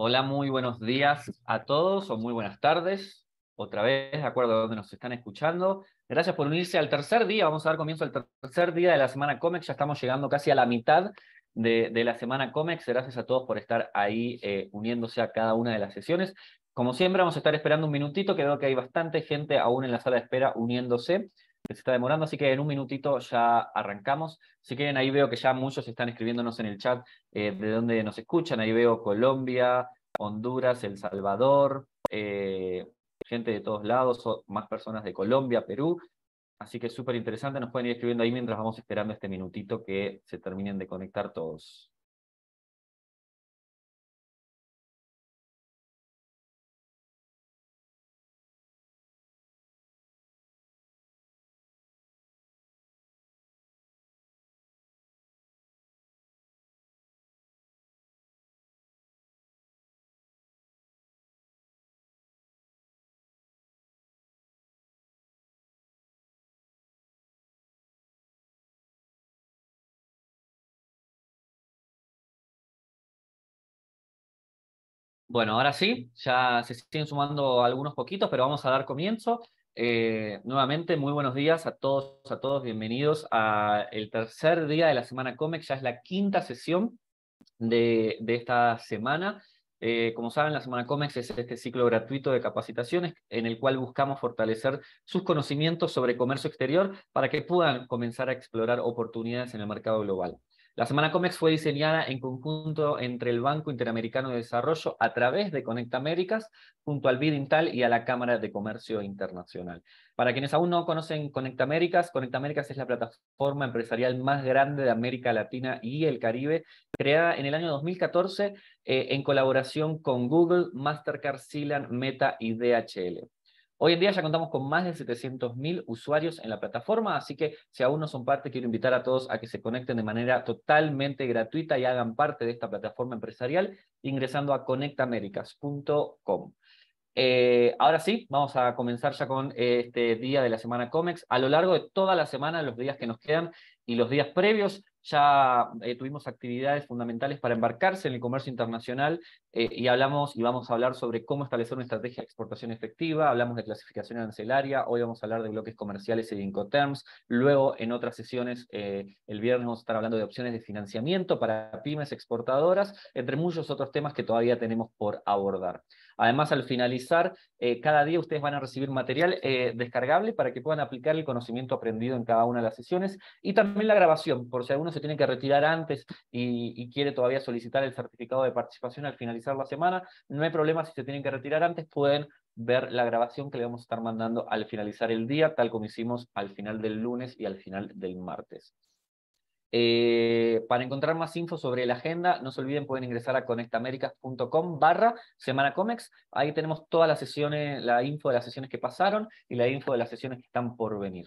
Hola, muy buenos días a todos o muy buenas tardes. Otra vez, de acuerdo a donde nos están escuchando. Gracias por unirse al tercer día. Vamos a dar comienzo al tercer día de la semana COMEX. Ya estamos llegando casi a la mitad de, la semana COMEX. Gracias a todos por estar ahí eh, uniéndose a cada una de las sesiones. Como siempre, vamos a estar esperando un minutito, que que hay bastante gente aún en la sala de espera uniéndose se está demorando, así que en un minutito ya arrancamos. Si quieren, ahí veo que ya muchos están escribiéndonos en el chat eh, de dónde nos escuchan. Ahí veo Colombia, Honduras, El Salvador, eh, gente de todos lados, más personas de Colombia, Perú. Así que es súper interesante, nos pueden ir escribiendo ahí mientras vamos esperando este minutito que se terminen de conectar todos. Bueno, ahora sí, ya se siguen sumando algunos poquitos, pero vamos a dar comienzo. Eh, nuevamente, muy buenos días a todos, a todos, bienvenidos al tercer día de la Semana Comex, ya es la quinta sesión de, esta semana. Eh, como saben, la Semana Comex es este ciclo gratuito de capacitaciones en el cual buscamos fortalecer sus conocimientos sobre comercio exterior para que puedan comenzar a explorar oportunidades en el mercado global. La Semana COMEX fue diseñada en conjunto entre el Banco Interamericano de Desarrollo a través de Conecta Américas, junto al BIDINTAL y a la Cámara de Comercio Internacional. Para quienes aún no conocen Conecta Américas, Conecta Américas es la plataforma empresarial más grande de América Latina y el Caribe, creada en el año 2014 eh, en colaboración con Google, Mastercard, Silan, Meta y DHL. Hoy en día ya contamos con más de 700.000 usuarios en la plataforma, así que si aún no son parte, quiero invitar a todos a que se conecten de manera totalmente gratuita y hagan parte de esta plataforma empresarial ingresando a conectamericas.com. Eh, ahora sí, vamos a comenzar ya con este día de la semana COMEX. A lo largo de toda la semana, los días que nos quedan y los días previos, ya eh, tuvimos actividades fundamentales para embarcarse en el comercio internacional eh, y hablamos y vamos a hablar sobre cómo establecer una estrategia de exportación efectiva, hablamos de clasificación arancelaria, hoy vamos a hablar de bloques comerciales y de incoterms, luego en otras sesiones eh, el viernes vamos a estar hablando de opciones de financiamiento para pymes exportadoras, entre muchos otros temas que todavía tenemos por abordar. Además, al finalizar, eh, cada día ustedes van a recibir material eh, descargable para que puedan aplicar el conocimiento aprendido en cada una de las sesiones y también la grabación, por si alguno se tiene que retirar antes y quiere todavía solicitar el certificado de participación al finalizar la semana, no hay problema si se tienen que retirar antes, pueden ver la grabación que le vamos a estar mandando al finalizar el día, tal como hicimos al final del lunes y al final del martes. Eh, para encontrar más info sobre la agenda, no se olviden, pueden ingresar a conectamericas.com barra Semana Comex. Ahí tenemos todas las sesiones, la info de las sesiones que pasaron y la info de las sesiones que están por venir.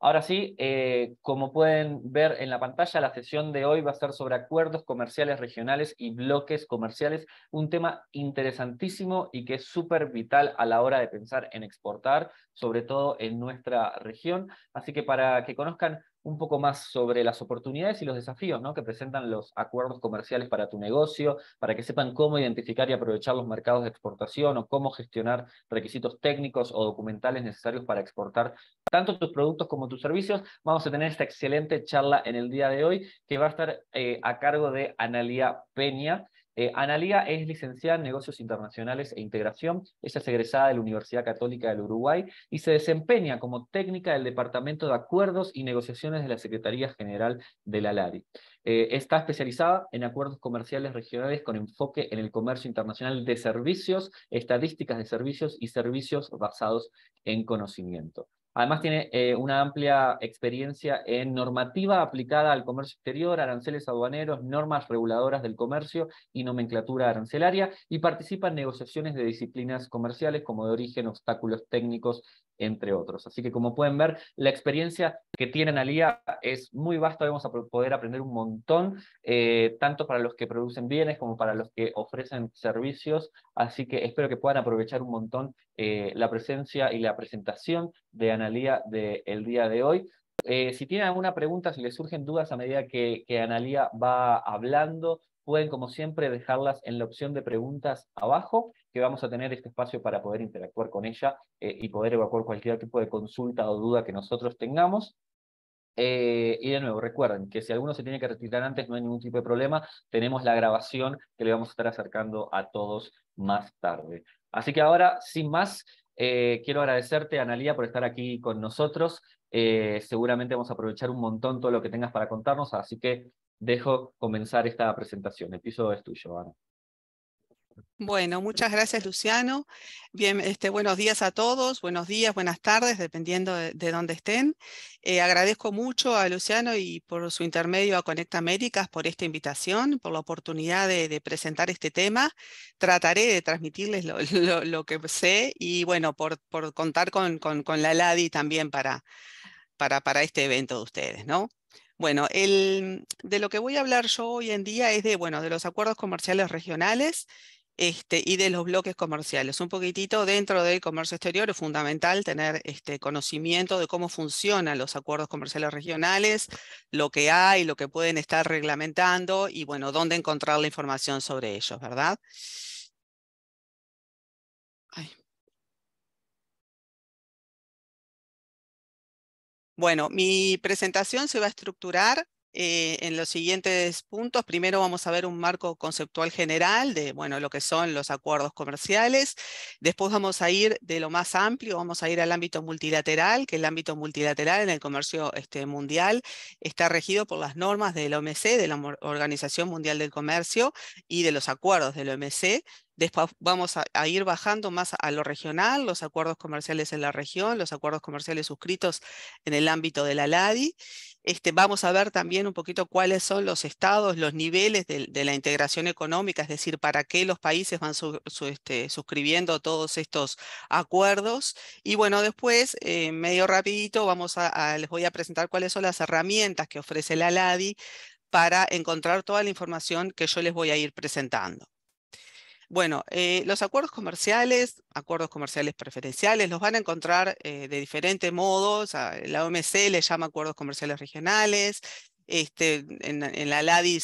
Ahora sí, eh, como pueden ver en la pantalla, la sesión de hoy va a ser sobre acuerdos comerciales regionales y bloques comerciales, un tema interesantísimo y que es súper vital a la hora de pensar en exportar, sobre todo en nuestra región. Así que para que conozcan un poco más sobre las oportunidades y los desafíos que presentan los acuerdos comerciales para tu negocio, para que sepan cómo identificar y aprovechar los mercados de exportación o cómo gestionar requisitos técnicos o documentales necesarios para exportar tanto tus productos como tus servicios. Vamos a tener esta excelente charla en el día de hoy que va a estar eh, a cargo de Analia Peña. Eh, Analía es licenciada en Negocios Internacionales e Integración, es egresada de la Universidad Católica del Uruguay y se desempeña como técnica del Departamento de Acuerdos y Negociaciones de la Secretaría General de la LARI. Eh, está especializada en acuerdos comerciales regionales con enfoque en el comercio internacional de servicios, estadísticas de servicios y servicios basados en conocimiento. Además, tiene eh, una amplia experiencia en normativa aplicada al comercio exterior, aranceles aduaneros, normas reguladoras del comercio y nomenclatura arancelaria, y participa en negociaciones de disciplinas comerciales como de origen, obstáculos técnicos entre otros. Así que como pueden ver, la experiencia que tiene Analía es muy vasta, vamos a poder aprender un montón, eh, tanto para los que producen bienes como para los que ofrecen servicios, así que espero que puedan aprovechar un montón eh, la presencia y la presentación de Analía del día de hoy. Eh, si tienen alguna pregunta, si les surgen dudas a medida que, que Analía va hablando, pueden como siempre dejarlas en la opción de preguntas abajo que vamos a tener este espacio para poder interactuar con ella eh, y poder evacuar cualquier tipo de consulta o duda que nosotros tengamos. Eh, y de nuevo, recuerden que si alguno se tiene que retirar antes, no hay ningún tipo de problema. Tenemos la grabación que le vamos a estar acercando a todos más tarde. Así que ahora, sin más, eh, quiero agradecerte, Analía, por estar aquí con nosotros. seguramente vamos a aprovechar un montón todo lo que tengas para contarnos, así que dejo comenzar esta presentación. El piso es tuyo, Ana. Bueno, muchas gracias Luciano. Bien, este, buenos días a todos, buenos días, buenas tardes, dependiendo de, dónde estén. Eh, agradezco mucho a Luciano y por su intermedio a Conecta Américas por esta invitación, por la oportunidad de, presentar este tema. Trataré de transmitirles lo, que sé y bueno, por, contar con, la LADI también para, para, este evento de ustedes, ¿no? Bueno, de lo que voy a hablar yo hoy en día es de, bueno, de los acuerdos comerciales regionales este, y de los bloques comerciales. Un poquitito dentro del comercio exterior es fundamental tener este, conocimiento de cómo funcionan los acuerdos comerciales regionales, lo que hay, lo que pueden estar reglamentando y bueno, dónde encontrar la información sobre ellos, ¿verdad? Bueno, mi presentación se va a estructurar eh, en los siguientes puntos. Primero vamos a ver un marco conceptual general de bueno, lo que son los acuerdos comerciales. Después vamos a ir de lo más amplio, vamos a ir al ámbito multilateral, que el ámbito multilateral en el comercio este, mundial está regido por las normas del OMC, de la Organización Mundial del Comercio, y de los acuerdos del OMC, Después vamos a, ir bajando más a lo regional, los acuerdos comerciales en la región, los acuerdos comerciales suscritos en el ámbito de la LADI. Este, vamos a ver también un poquito cuáles son los estados, los niveles de, la integración económica, es decir, para qué los países van este, suscribiendo todos estos acuerdos. Y bueno, después, eh, medio rapidito, vamos les voy a presentar cuáles son las herramientas que ofrece la LADI para encontrar toda la información que yo les voy a ir presentando. Bueno, eh, los acuerdos comerciales, acuerdos comerciales preferenciales, los van a encontrar eh, de diferentes modos. la OMC le llama acuerdos comerciales regionales. Este, en, la LADI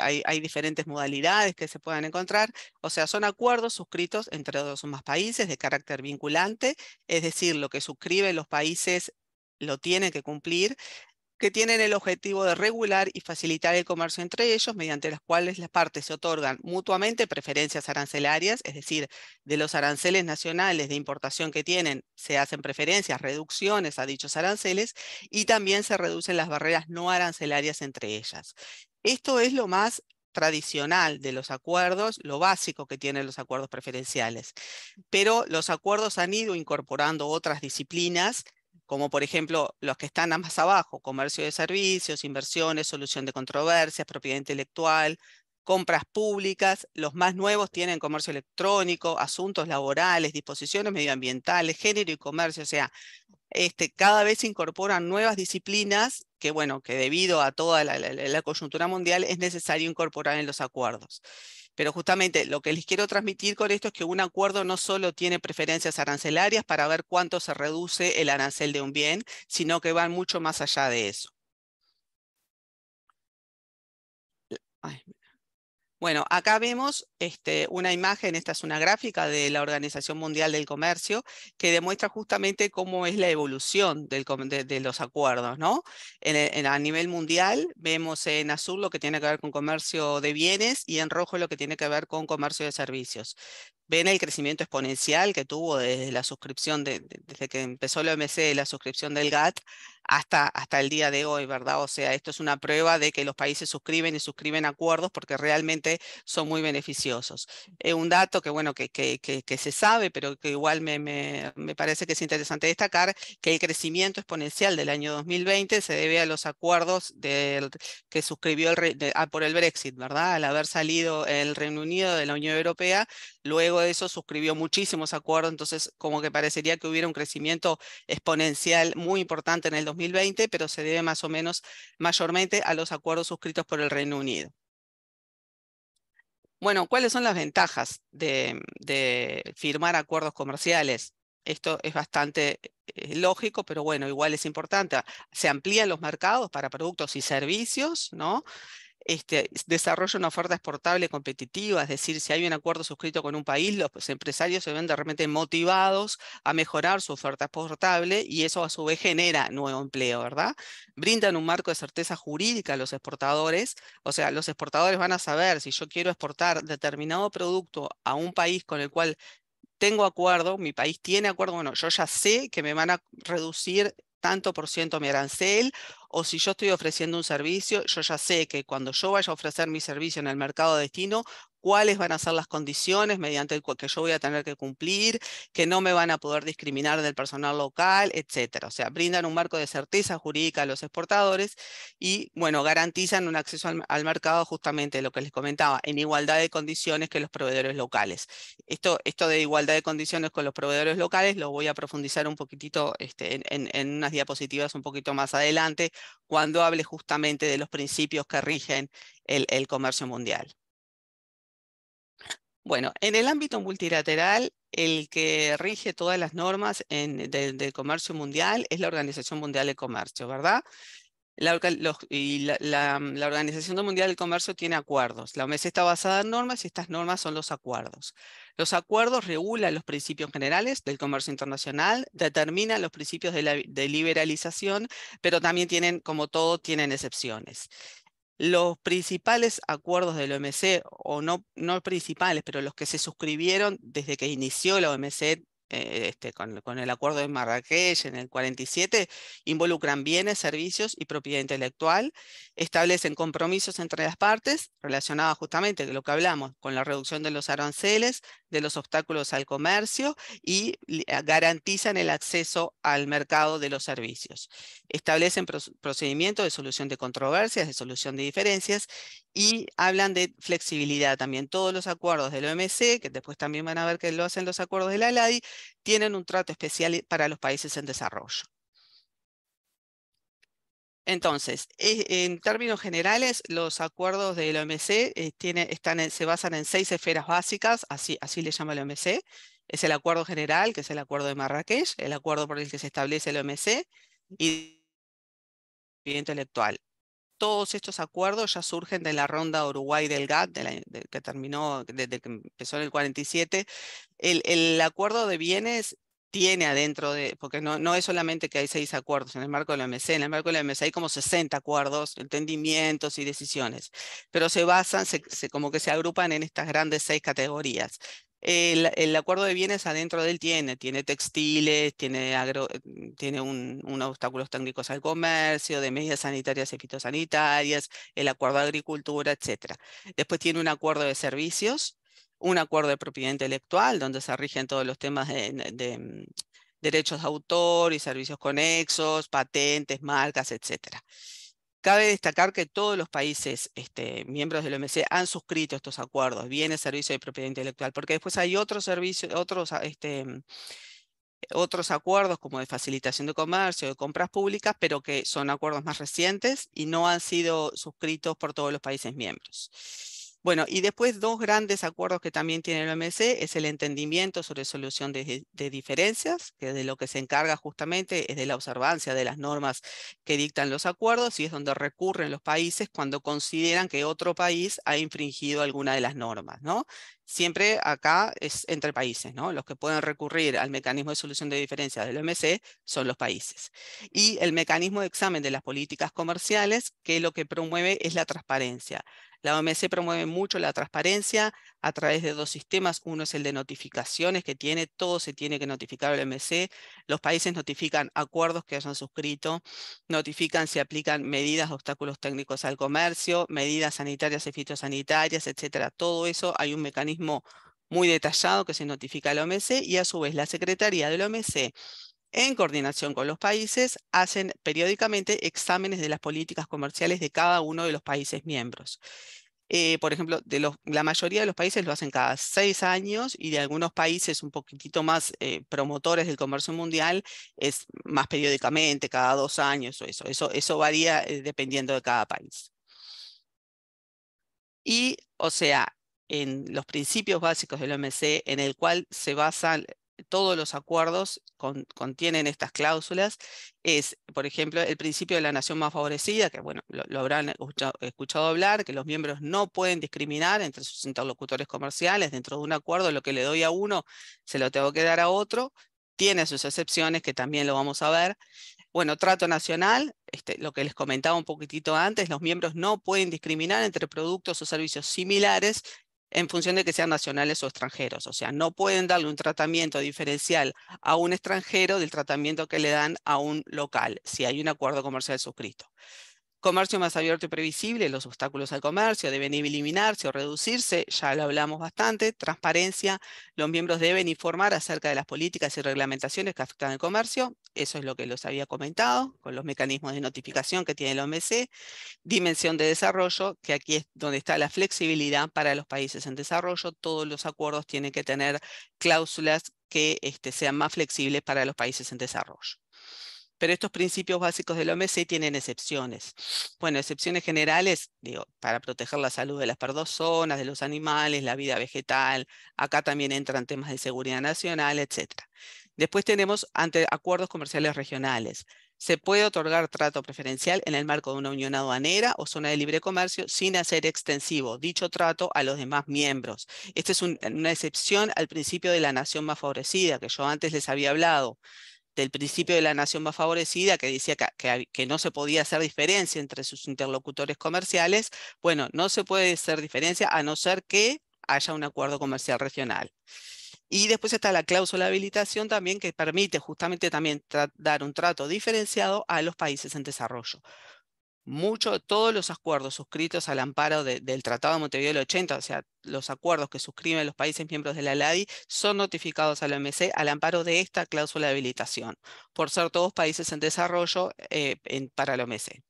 hay, hay, diferentes modalidades que se puedan encontrar. O sea, son acuerdos suscritos entre dos o más países de carácter vinculante, es decir, lo que suscriben los países lo tienen que cumplir que tienen el objetivo de regular y facilitar el comercio entre ellos, mediante las cuales las partes se otorgan mutuamente preferencias arancelarias, es decir, de los aranceles nacionales de importación que tienen, se hacen preferencias, reducciones a dichos aranceles, y también se reducen las barreras no arancelarias entre ellas. Esto es lo más tradicional de los acuerdos, lo básico que tienen los acuerdos preferenciales. Pero los acuerdos han ido incorporando otras disciplinas como por ejemplo los que están más abajo, comercio de servicios, inversiones, solución de controversias, propiedad intelectual, compras públicas, los más nuevos tienen comercio electrónico, asuntos laborales, disposiciones medioambientales, género y comercio, o sea, este, cada vez se incorporan nuevas disciplinas que, bueno, que debido a toda la coyuntura mundial es necesario incorporar en los acuerdos. Pero justamente lo que les quiero transmitir con esto es que un acuerdo no solo tiene preferencias arancelarias para ver cuánto se reduce el arancel de un bien, sino que van mucho más allá de eso. Ay, bueno, acá vemos este, una imagen, esta es una gráfica de la Organización Mundial del Comercio, que demuestra justamente cómo es la evolución de, los acuerdos, ¿no? En, a nivel mundial vemos en azul lo que tiene que ver con comercio de bienes y en rojo lo que tiene que ver con comercio de servicios. Ven el crecimiento exponencial que tuvo desde la suscripción, de, desde que empezó la OMC, la suscripción del GATT hasta, hasta el día de hoy, ¿verdad? O sea, esto es una prueba de que los países suscriben y suscriben acuerdos porque realmente son muy beneficiosos. es eh, un dato que, bueno, que, que, que, se sabe, pero que igual me, me, me parece que es interesante destacar, que el crecimiento exponencial del año 2020 se debe a los acuerdos del, que suscribió el, ah, por el Brexit, ¿verdad? Al haber salido el Reino Unido de la Unión Europea, luego de eso suscribió muchísimos acuerdos, entonces como que parecería que hubiera un crecimiento exponencial muy importante en el 2020 pero se debe más o menos mayormente a los acuerdos suscritos por el Reino Unido. Bueno, ¿cuáles son las ventajas de firmar acuerdos comerciales? Esto es bastante eh, lógico, pero bueno, igual es importante. Se amplían los mercados para productos y servicios, ¿no? Este, desarrolla una oferta exportable competitiva, es decir, si hay un acuerdo suscrito con un país, los pues, empresarios se ven de repente motivados a mejorar su oferta exportable y eso a su vez genera nuevo empleo, ¿verdad? Brindan un marco de certeza jurídica a los exportadores, o sea, los exportadores van a saber si yo quiero exportar determinado producto a un país con el cual tengo acuerdo, mi país tiene acuerdo, bueno, yo ya sé que me van a reducir tanto por ciento mi arancel o si yo estoy ofreciendo un servicio, yo ya sé que cuando yo vaya a ofrecer mi servicio en el mercado de destino, cuáles van a ser las condiciones mediante el cual que yo voy a tener que cumplir, que no me van a poder discriminar del personal local, etcétera. O sea, brindan un marco de certeza jurídica a los exportadores y, bueno, garantizan un acceso al, mercado justamente lo que les comentaba, en igualdad de condiciones que los proveedores locales. Esto, esto de igualdad de condiciones con los proveedores locales lo voy a profundizar un poquitito este, en unas diapositivas un poquito más adelante, cuando hable justamente de los principios que rigen el, comercio mundial. Bueno, en el ámbito multilateral, el que rige todas las normas del comercio mundial es la Organización Mundial de Comercio, ¿verdad? Mm, la, Organización Mundial del Comercio tiene acuerdos. La OMC está basada en normas y estas normas son los acuerdos. Los acuerdos regulan los principios generales del comercio internacional, determinan los principios de, liberalización, pero también tienen, como todo, tienen excepciones. Los principales acuerdos de la OMC, o no, no principales, pero los que se suscribieron desde que inició la OMC eh, este, con, con, el acuerdo de Marrakech en el 47, involucran bienes, servicios y propiedad intelectual, establecen compromisos entre las partes relacionados justamente con lo que hablamos, con la reducción de los aranceles, de los obstáculos al comercio y garantizan el acceso al mercado de los servicios. Establecen procedimientos de solución de controversias, de solución de diferencias y hablan de flexibilidad también. Todos los acuerdos del OMC, que después también van a ver que lo hacen los acuerdos de la LADI, tienen un trato especial para los países en desarrollo. Entonces, eh, en términos generales, los acuerdos del OMC eh, se basan en seis esferas básicas, así, le llama el OMC. Es el acuerdo general, que es el acuerdo de Marrakech, el acuerdo por el que se establece el OMC y el intelectual todos estos acuerdos ya surgen de la ronda Uruguay del GATT, que terminó, desde que empezó en el 47. El, acuerdo de bienes tiene adentro de, porque no, no es solamente que hay seis acuerdos en el marco de la OMC, en el marco de la OMC hay como 60 acuerdos, entendimientos y decisiones, pero se basan, como que se agrupan en estas grandes seis categorías. El, acuerdo de bienes adentro del tiene, tiene textiles, tiene, agro, mm, tiene un, obstáculos técnicos al comercio, de medidas sanitarias y fitosanitarias, el acuerdo de agricultura, etc. Después tiene un acuerdo de servicios, un acuerdo de propiedad intelectual, donde se rigen todos los temas de, de mm, derechos de autor y servicios conexos, patentes, marcas, etcétera. Cabe destacar que todos los países este, miembros del OMC han suscrito estos acuerdos, bienes, servicios de propiedad intelectual, porque después hay otros servicios, otros, este, mm, otros acuerdos como de facilitación de comercio, de compras públicas, pero que son acuerdos más recientes y no han sido suscritos por todos los países miembros. Bueno, y después dos grandes acuerdos que también tiene el OMC es el entendimiento sobre solución de, diferencias, que de lo que se encarga justamente es de la observancia de las normas que dictan los acuerdos y es donde recurren los países cuando consideran que otro país ha infringido alguna de las normas, ¿no? siempre acá es entre países, ¿no? Los que pueden recurrir al mecanismo de solución de diferencias del OMC son los países. Y el mecanismo de examen de las políticas comerciales, que lo que promueve es la transparencia. La OMC promueve mucho la transparencia a través de dos sistemas. Uno es el de notificaciones que tiene, todo se tiene que notificar al OMC. Los países notifican acuerdos que hayan suscrito, notifican si aplican medidas obstáculos técnicos al comercio, medidas sanitarias y fitosanitarias, etcétera. Todo eso hay un mecanismo muy detallado que se notifica al OMC y a su vez la Secretaría del OMC en coordinación con los países, hacen periódicamente exámenes de las políticas comerciales de cada uno de los países miembros. Eh, por ejemplo, de los, la mayoría de los países lo hacen cada seis años y de algunos países un poquitito más eh, promotores del comercio mundial es más periódicamente, cada dos años o eso. Eso, eso varía eh, dependiendo de cada país. Y, o sea, en los principios básicos del OMC, en el cual se basan todos los acuerdos contienen estas cláusulas es, por ejemplo, el principio de la nación más favorecida, que bueno, lo, habrán escuchado, hablar, que los miembros no pueden discriminar entre sus interlocutores comerciales dentro de un acuerdo, lo que le doy a uno se lo tengo que dar a otro, tiene sus excepciones que también lo vamos a ver. Bueno, trato nacional, este, lo que les comentaba un poquitito antes, los miembros no pueden discriminar entre productos o servicios similares en función de que sean nacionales o extranjeros. O sea, no pueden darle un tratamiento diferencial a un extranjero del tratamiento que le dan a un local, si hay un acuerdo comercial suscrito. Comercio más abierto y previsible, los obstáculos al comercio deben eliminarse o reducirse, ya lo hablamos bastante. Transparencia, los miembros deben informar acerca de las políticas y reglamentaciones que afectan al comercio, eso es lo que los había comentado, con los mecanismos de notificación que tiene la OMC. Dimensión de desarrollo, que aquí es donde está la flexibilidad para los países en desarrollo. Todos los acuerdos tienen que tener cláusulas que este, sean más flexibles para los países en desarrollo pero estos principios básicos del OMC tienen excepciones. Bueno, excepciones generales, digo, para proteger la salud de las personas, de los animales, la vida vegetal, acá también entran temas de seguridad nacional, etc. Después tenemos ante acuerdos comerciales regionales. Se puede otorgar trato preferencial en el marco de una unión aduanera o zona de libre comercio sin hacer extensivo dicho trato a los demás miembros. Esta es una excepción al principio de la nación más favorecida, que yo antes les había hablado del principio de la nación más favorecida, que decía que, no se podía hacer diferencia entre sus interlocutores comerciales, bueno, no se puede hacer diferencia a no ser que haya un acuerdo comercial regional. Y después está la cláusula de habilitación también que permite justamente también dar un trato diferenciado a los países en desarrollo mucho, todos los acuerdos suscritos al amparo del Tratado de Montevideo del 80, o sea, los acuerdos que suscriben los países miembros de la LADI, son notificados al OMC al amparo de esta cláusula de habilitación, por ser todos países en desarrollo eh, en, para la OMC.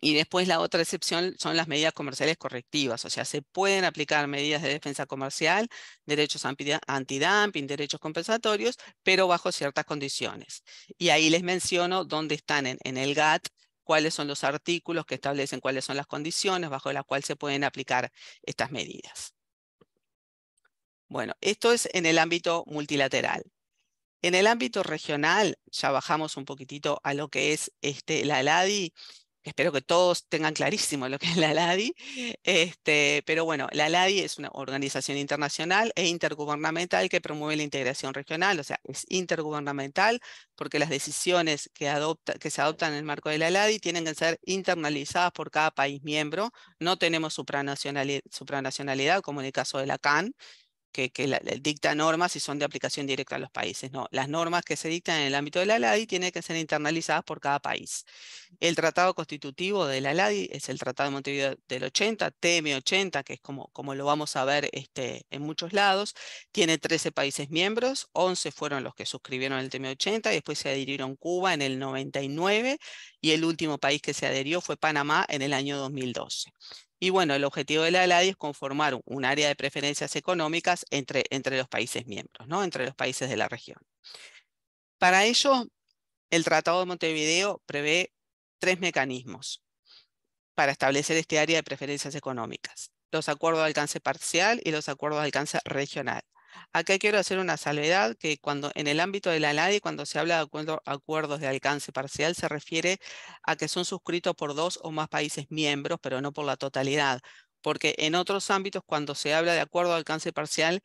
Y después la otra excepción son las medidas comerciales correctivas, o sea, se pueden aplicar medidas de defensa comercial, derechos antidumping, derechos compensatorios, pero bajo ciertas condiciones. Y ahí les menciono dónde están en, en el GATT cuáles son los artículos que establecen cuáles son las condiciones bajo las cuales se pueden aplicar estas medidas. Bueno, esto es en el ámbito multilateral. En el ámbito regional, ya bajamos un poquitito a lo que es este, la LADI espero que todos tengan clarísimo lo que es la LADI, este, pero bueno, la LADI es una organización internacional e intergubernamental que promueve la integración regional, o sea, es intergubernamental porque las decisiones que, adopta, que se adoptan en el marco de la LADI tienen que ser internalizadas por cada país miembro, no tenemos supranacionalidad, supranacionalidad como en el caso de la CAN, que, dicta normas y son de aplicación directa a los países. No, las normas que se dictan en el ámbito de la LADI tienen que ser internalizadas por cada país. El tratado constitutivo de la LADI es el Tratado de Montevideo del 80, TM80, que es como, como lo vamos a ver este, en muchos lados. Tiene 13 países miembros, 11 fueron los que suscribieron el TM80 y después se adhirieron Cuba en el 99 y el último país que se adhirió fue Panamá en el año 2012. Y bueno, el objetivo de la ALADI es conformar un área de preferencias económicas entre, entre los países miembros, ¿no? entre los países de la región. Para ello, el Tratado de Montevideo prevé tres mecanismos para establecer este área de preferencias económicas. Los acuerdos de alcance parcial y los acuerdos de alcance regional. Acá quiero hacer una salvedad que cuando en el ámbito de la LADI, cuando se habla de acuerdos de alcance parcial, se refiere a que son suscritos por dos o más países miembros, pero no por la totalidad. Porque en otros ámbitos, cuando se habla de acuerdo de alcance parcial,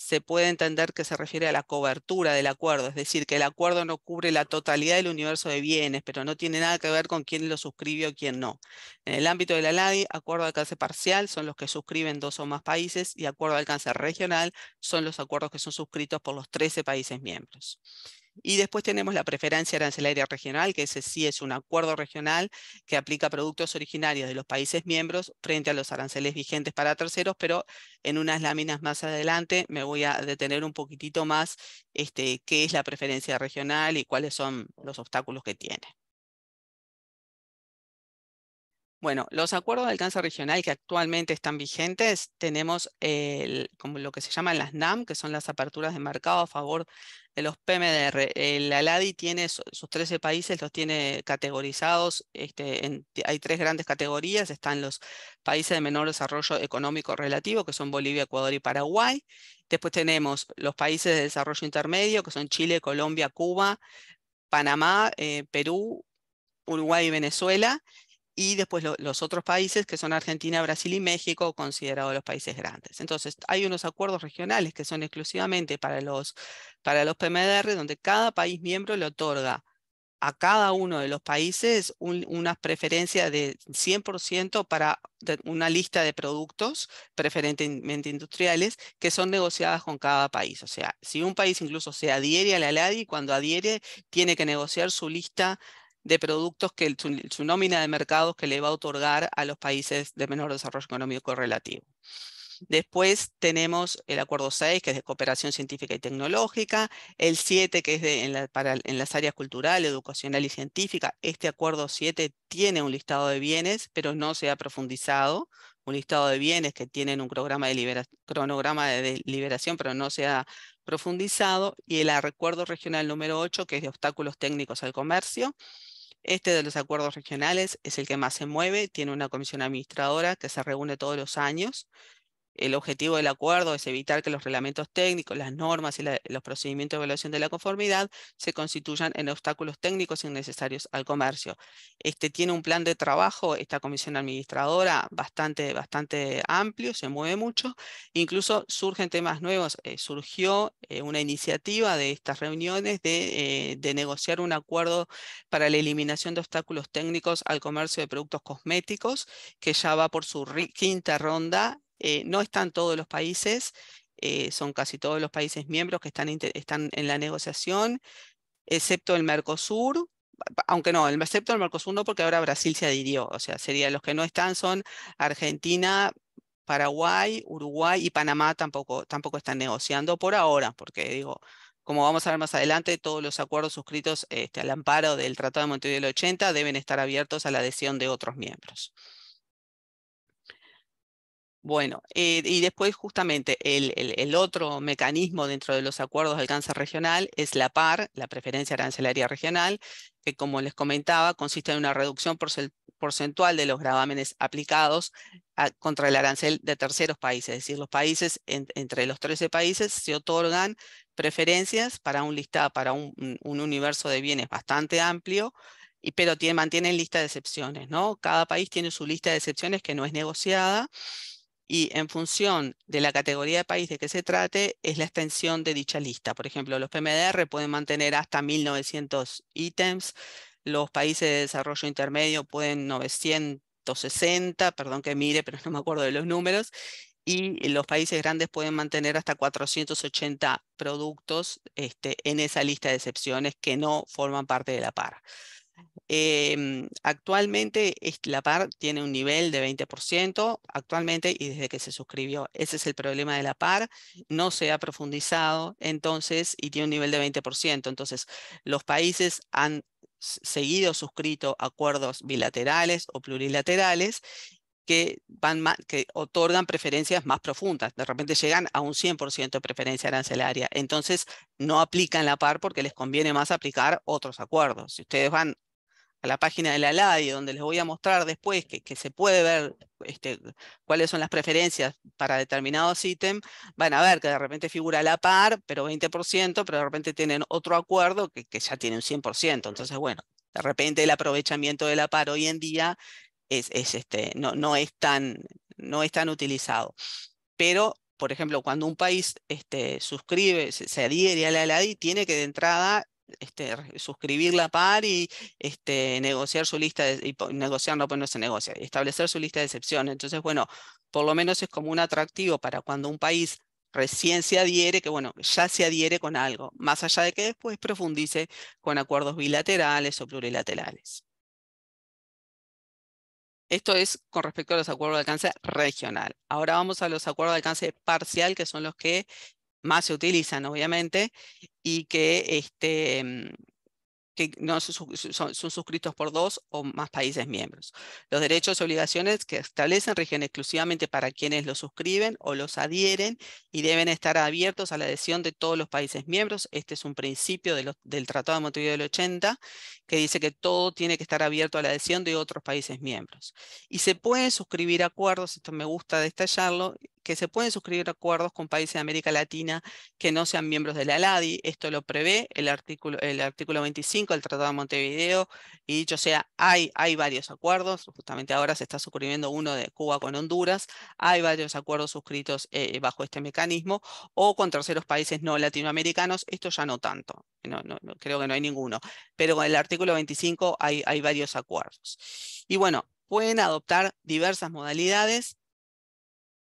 se puede entender que se refiere a la cobertura del acuerdo, es decir, que el acuerdo no cubre la totalidad del universo de bienes, pero no tiene nada que ver con quién lo suscribe o quién no. En el ámbito de la LADI, acuerdo de alcance parcial son los que suscriben dos o más países y acuerdo de alcance regional son los acuerdos que son suscritos por los 13 países miembros. Y después tenemos la preferencia arancelaria regional, que ese sí es un acuerdo regional que aplica productos originarios de los países miembros frente a los aranceles vigentes para terceros, pero en unas láminas más adelante me voy a detener un poquitito más este, qué es la preferencia regional y cuáles son los obstáculos que tiene. Bueno, los acuerdos de alcance regional que actualmente están vigentes, tenemos como lo que se llaman las NAM, que son las aperturas de mercado a favor de los PMDR. El ALADI tiene sus 13 países, los tiene categorizados, este, hay tres grandes categorías, están los países de menor desarrollo económico relativo, que son Bolivia, Ecuador y Paraguay. Después tenemos los países de desarrollo intermedio, que son Chile, Colombia, Cuba, Panamá, eh, Perú, Uruguay y Venezuela y después los otros países, que son Argentina, Brasil y México, considerados los países grandes. Entonces, hay unos acuerdos regionales que son exclusivamente para los, para los PMDR, donde cada país miembro le otorga a cada uno de los países una preferencia de 100% para una lista de productos, preferentemente industriales, que son negociadas con cada país. O sea, si un país incluso se adhiere a la LADI, cuando adhiere tiene que negociar su lista de productos que su, nómina de mercados que le va a otorgar a los países de menor desarrollo económico relativo. Después tenemos el acuerdo 6, que es de cooperación científica y tecnológica, el 7, que es en, las áreas cultural, educacional y científica. Este acuerdo 7 tiene un listado de bienes, pero no se ha profundizado. Un listado de bienes que tienen un programa de cronograma de liberación, pero no se ha profundizado. Y el acuerdo regional número 8, que es de obstáculos técnicos al comercio este de los acuerdos regionales es el que más se mueve, tiene una comisión administradora que se reúne todos los años el objetivo del acuerdo es evitar que los reglamentos técnicos, las normas y los procedimientos de evaluación de la conformidad se constituyan en obstáculos técnicos innecesarios al comercio. Este tiene un plan de trabajo, esta comisión administradora, bastante, bastante amplio, se mueve mucho. Incluso surgen temas nuevos. Eh, surgió eh, una iniciativa de estas reuniones de, eh, de negociar un acuerdo para la eliminación de obstáculos técnicos al comercio de productos cosméticos, que ya va por su quinta ronda eh, no están todos los países, eh, son casi todos los países miembros que están, en la negociación, excepto el Mercosur, aunque no, excepto el Mercosur no, porque ahora Brasil se adhirió, o sea, sería los que no están son Argentina, Paraguay, Uruguay y Panamá tampoco, están negociando por ahora, porque digo, como vamos a ver más adelante, todos los acuerdos suscritos este, al amparo del Tratado de Montevideo del 80 deben estar abiertos a la adhesión de otros miembros. Bueno, eh, y después justamente el, otro mecanismo dentro de los acuerdos de alcance regional es la PAR, la preferencia arancelaria regional, que como les comentaba consiste en una reducción porcentual de los gravámenes aplicados contra el arancel de terceros países, es decir, los países entre los 13 países se otorgan preferencias para un listado, para un, universo de bienes bastante amplio, pero tiene, mantienen lista de excepciones, ¿no? Cada país tiene su lista de excepciones que no es negociada y en función de la categoría de país de que se trate es la extensión de dicha lista. Por ejemplo, los PMDR pueden mantener hasta 1900 ítems, los países de desarrollo intermedio pueden 960, perdón que mire, pero no me acuerdo de los números, y los países grandes pueden mantener hasta 480 productos este, en esa lista de excepciones que no forman parte de la PAR. Em, actualmente la PAR tiene un nivel de 20% actualmente y desde que se suscribió. Ese es el problema de la PAR. No se ha profundizado entonces y tiene un nivel de 20%. Entonces los países han seguido suscrito acuerdos bilaterales o plurilaterales que, van que otorgan preferencias más profundas. De repente llegan a un 100% de preferencia arancelaria. Entonces, no aplican la par porque les conviene más aplicar otros acuerdos. Si ustedes van a la página de la LADI, donde les voy a mostrar después que, se puede ver este, cuáles son las preferencias para determinados ítems, van a ver que de repente figura la par, pero 20%, pero de repente tienen otro acuerdo que, que ya tiene un 100%. Entonces, bueno, de repente el aprovechamiento de la par hoy en día es, es este, no, no, es tan, no tan utilizado. Pero por ejemplo, cuando un país este, suscribe, se, se, adhiere a la LADI, tiene que de entrada este, suscribir la par y este, negociar su lista, de, y pues no se negocia, establecer su lista de excepciones. Entonces, bueno, por lo menos es como un atractivo para cuando un país recién se adhiere, que bueno, ya se adhiere con algo, más allá de que después profundice con acuerdos bilaterales o plurilaterales. Esto es con respecto a los acuerdos de alcance regional. Ahora vamos a los acuerdos de alcance parcial, que son los que más se utilizan, obviamente, y que, este, mm, que no son, suscritos por dos o más países miembros. Los derechos y obligaciones que establecen rigen exclusivamente para quienes los suscriben o los adhieren y deben estar abiertos a la adhesión de todos los países miembros. Este es un principio del Tratado de Montevideo del 80 que dice que todo tiene que estar abierto a la adhesión de otros países miembros. Y se pueden suscribir acuerdos, esto me gusta detallarlo, que se pueden suscribir acuerdos con países de América Latina que no sean miembros de la ALADI, Esto lo prevé el artículo, el artículo 25 del Tratado de Montevideo. Y dicho sea, hay, hay varios acuerdos. Justamente ahora se está suscribiendo uno de Cuba con Honduras. Hay varios acuerdos suscritos eh, bajo este mecanismo o con terceros países no latinoamericanos. Esto ya no tanto. no, creo que no hay ninguno. Pero con el artículo 25 hay, hay varios acuerdos. Y bueno, pueden adoptar diversas modalidades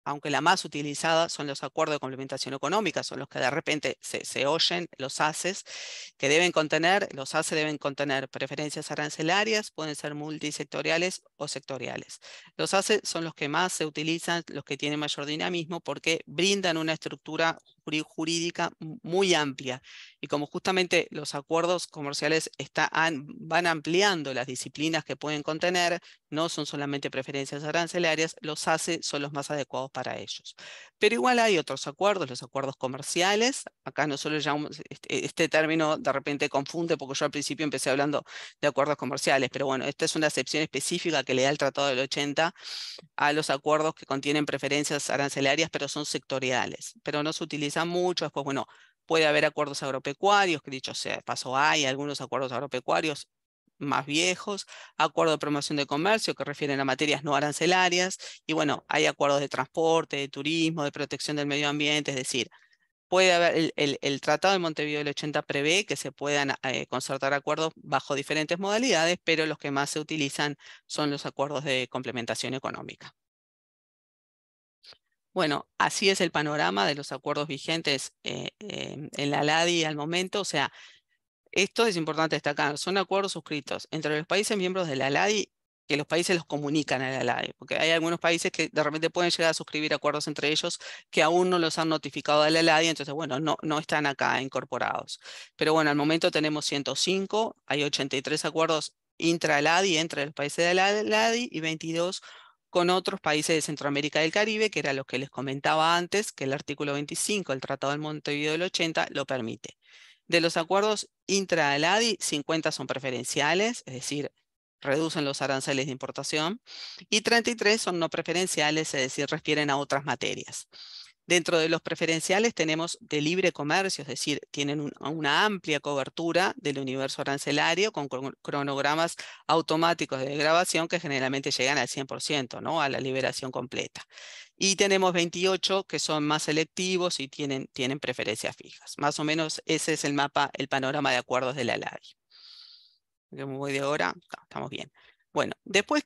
aunque la más utilizada son los acuerdos de complementación económica, son los que de repente se, oyen, los ACES, que deben contener, los ACES deben contener preferencias arancelarias, pueden ser multisectoriales o sectoriales. Los ACES son los que más se utilizan, los que tienen mayor dinamismo, porque brindan una estructura jurídica muy amplia. Y como justamente los acuerdos comerciales van ampliando las disciplinas que pueden contener, no son solamente preferencias arancelarias, los ACE son los más adecuados para para ellos. Pero igual hay otros acuerdos, los acuerdos comerciales. Acá nosotros llamamos, este, este término de repente confunde porque yo al principio empecé hablando de acuerdos comerciales, pero bueno, esta es una excepción específica que le da el Tratado del 80 a los acuerdos que contienen preferencias arancelarias, pero son sectoriales. Pero no se utilizan mucho. Después, bueno, puede haber acuerdos agropecuarios, que dicho sea, paso hay algunos acuerdos agropecuarios, más viejos, acuerdos de promoción de comercio que refieren a materias no arancelarias, y bueno, hay acuerdos de transporte, de turismo, de protección del medio ambiente, es decir, puede haber, el, Tratado de Montevideo del 80 prevé que se puedan eh, concertar acuerdos bajo diferentes modalidades, pero los que más se utilizan son los acuerdos de complementación económica. Bueno, así es el panorama de los acuerdos vigentes eh, eh, en la LADI al momento, o sea, esto es importante destacar, son acuerdos suscritos entre los países miembros de la LADI que los países los comunican a la LADI, porque hay algunos países que de repente pueden llegar a suscribir acuerdos entre ellos que aún no los han notificado a la LADI, entonces, bueno, no, no están acá incorporados. Pero bueno, al momento tenemos 105, hay 83 acuerdos intra-LADI entre los países de la LADI y 22 con otros países de Centroamérica y del Caribe, que era lo que les comentaba antes, que el artículo 25 del Tratado del Montevideo del 80 lo permite. De los acuerdos intra-ALADI, 50 son preferenciales, es decir, reducen los aranceles de importación, y 33 son no preferenciales, es decir, refieren a otras materias. Dentro de los preferenciales tenemos de libre comercio, es decir, tienen una amplia cobertura del universo arancelario con cronogramas automáticos de grabación que generalmente llegan al 100%, ¿no? a la liberación completa y tenemos 28 que son más selectivos y tienen, tienen preferencias fijas. Más o menos ese es el mapa, el panorama de acuerdos de la LADI. voy de ahora, estamos bien. Bueno, después,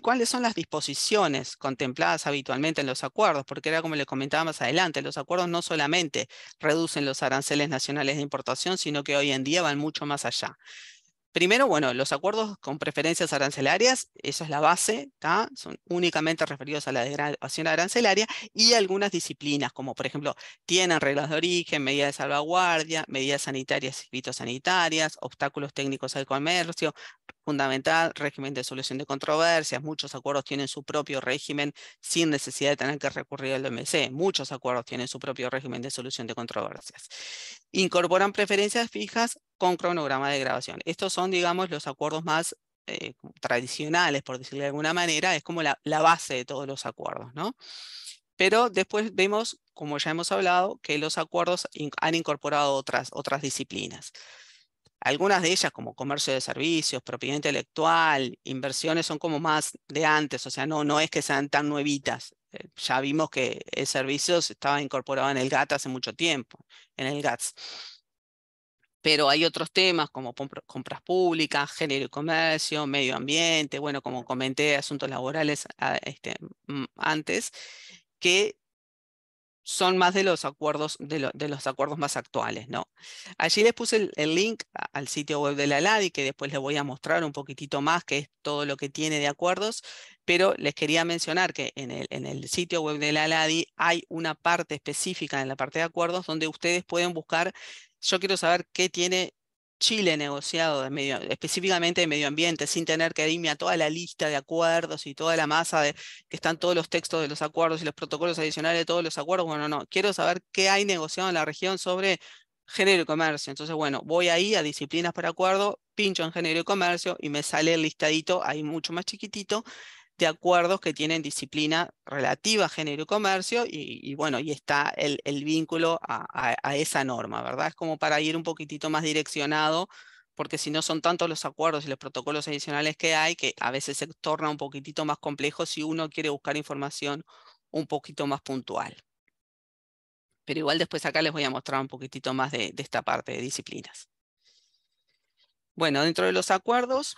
¿cuáles son las disposiciones contempladas habitualmente en los acuerdos? Porque era como les comentaba más adelante, los acuerdos no solamente reducen los aranceles nacionales de importación, sino que hoy en día van mucho más allá. Primero, bueno, los acuerdos con preferencias arancelarias, eso es la base, son únicamente referidos a la degradación arancelaria y algunas disciplinas, como por ejemplo, tienen reglas de origen, medidas de salvaguardia, medidas sanitarias y fitosanitarias, obstáculos técnicos al comercio, fundamental, régimen de solución de controversias, muchos acuerdos tienen su propio régimen sin necesidad de tener que recurrir al OMC, muchos acuerdos tienen su propio régimen de solución de controversias. Incorporan preferencias fijas con cronograma de grabación. Estos son, digamos, los acuerdos más eh, tradicionales, por decirlo de alguna manera, es como la, la base de todos los acuerdos, ¿no? pero después vemos, como ya hemos hablado, que los acuerdos han incorporado otras, otras disciplinas. Algunas de ellas, como comercio de servicios, propiedad intelectual, inversiones, son como más de antes, o sea, no, no es que sean tan nuevitas. Eh, ya vimos que el servicio estaba incorporado en el GATT hace mucho tiempo, en el GATS. Pero hay otros temas como compras públicas, género y comercio, medio ambiente, bueno, como comenté, asuntos laborales ah, este, antes, que son más de los acuerdos, de, los acuerdos más actuales. ¿no? Allí les puse el, link al sitio web de la LADI, que después les voy a mostrar un poquitito más, que es todo lo que tiene de acuerdos, pero les quería mencionar que en el, en el sitio web de la LADI hay una parte específica en la parte de acuerdos donde ustedes pueden buscar, yo quiero saber qué tiene Chile negociado de medio, específicamente de medio ambiente, sin tener que irme a toda la lista de acuerdos y toda la masa de que están todos los textos de los acuerdos y los protocolos adicionales de todos los acuerdos. Bueno, no, quiero saber qué hay negociado en la región sobre género y comercio. Entonces, bueno, voy ahí a disciplinas por acuerdo, pincho en género y comercio y me sale el listadito ahí mucho más chiquitito de acuerdos que tienen disciplina relativa a género y comercio y, bueno, y está el, vínculo a, esa norma, ¿verdad? Es como para ir un poquitito más direccionado, porque si no son tantos los acuerdos y los protocolos adicionales que hay, que a veces se torna un poquitito más complejo si uno quiere buscar información un poquito más puntual. Pero igual después acá les voy a mostrar un poquitito más de esta parte de disciplinas. Bueno, dentro de los acuerdos,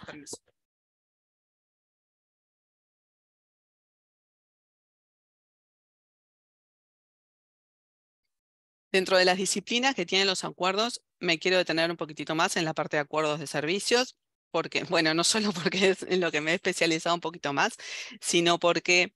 Dentro de las disciplinas que tienen los acuerdos, me quiero detener un poquitito más en la parte de acuerdos de servicios, porque, bueno, no solo porque es en lo que me he especializado un poquito más, sino porque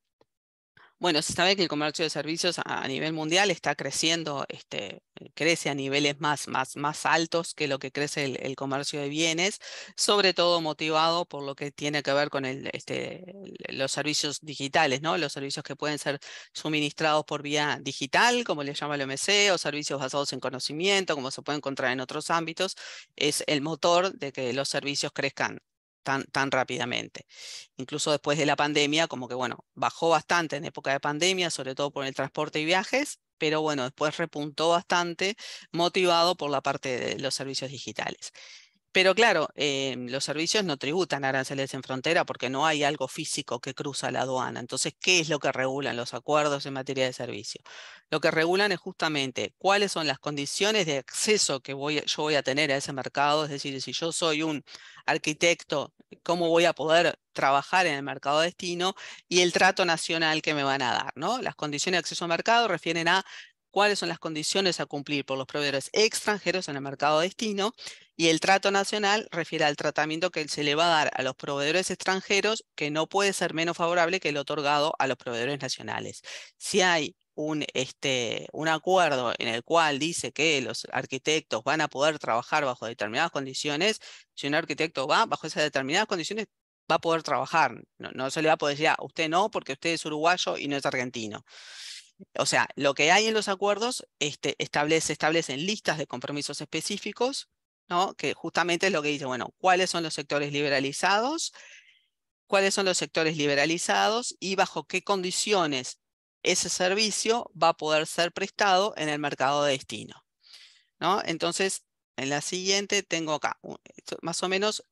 bueno, se sabe que el comercio de servicios a nivel mundial está creciendo, este, eh, crece a niveles más, más, más altos que lo que crece el, comercio de bienes, sobre todo motivado por lo que tiene que ver con este, los servicios digitales, ¿no? los servicios que pueden ser suministrados por vía digital, como le llama el OMC, o servicios basados en conocimiento, como se puede encontrar en otros ámbitos, es el motor de que los servicios crezcan tan, rápidamente. Incluso después de la pandemia, como que bueno, bajó bastante en época de pandemia, sobre todo por el transporte y viajes, pero bueno, después repuntó bastante, motivado por la parte de los servicios digitales. Pero claro, eh, los servicios no tributan aranceles en frontera porque no hay algo físico que cruza la aduana. Entonces, ¿qué es lo que regulan los acuerdos en materia de servicio? Lo que regulan es justamente cuáles son las condiciones de acceso que voy, yo voy a tener a ese mercado. Es decir, si yo soy un arquitecto, ¿cómo voy a poder trabajar en el mercado destino y el trato nacional que me van a dar? ¿no? Las condiciones de acceso al mercado refieren a cuáles son las condiciones a cumplir por los proveedores extranjeros en el mercado destino y el trato nacional refiere al tratamiento que se le va a dar a los proveedores extranjeros que no puede ser menos favorable que el otorgado a los proveedores nacionales. Si hay un, este, un acuerdo en el cual dice que los arquitectos van a poder trabajar bajo determinadas condiciones, si un arquitecto va bajo esas determinadas condiciones, va a poder trabajar. No, se le va a poder decir, ah, usted no, porque usted es uruguayo y no es argentino. O sea, lo que hay en los acuerdos este, establece, establecen listas de compromisos específicos, ¿no? que justamente es lo que dice, bueno, cuáles son los sectores liberalizados, cuáles son los sectores liberalizados y bajo qué condiciones ese servicio va a poder ser prestado en el mercado de destino. ¿no? Entonces, en la siguiente tengo acá, más o menos,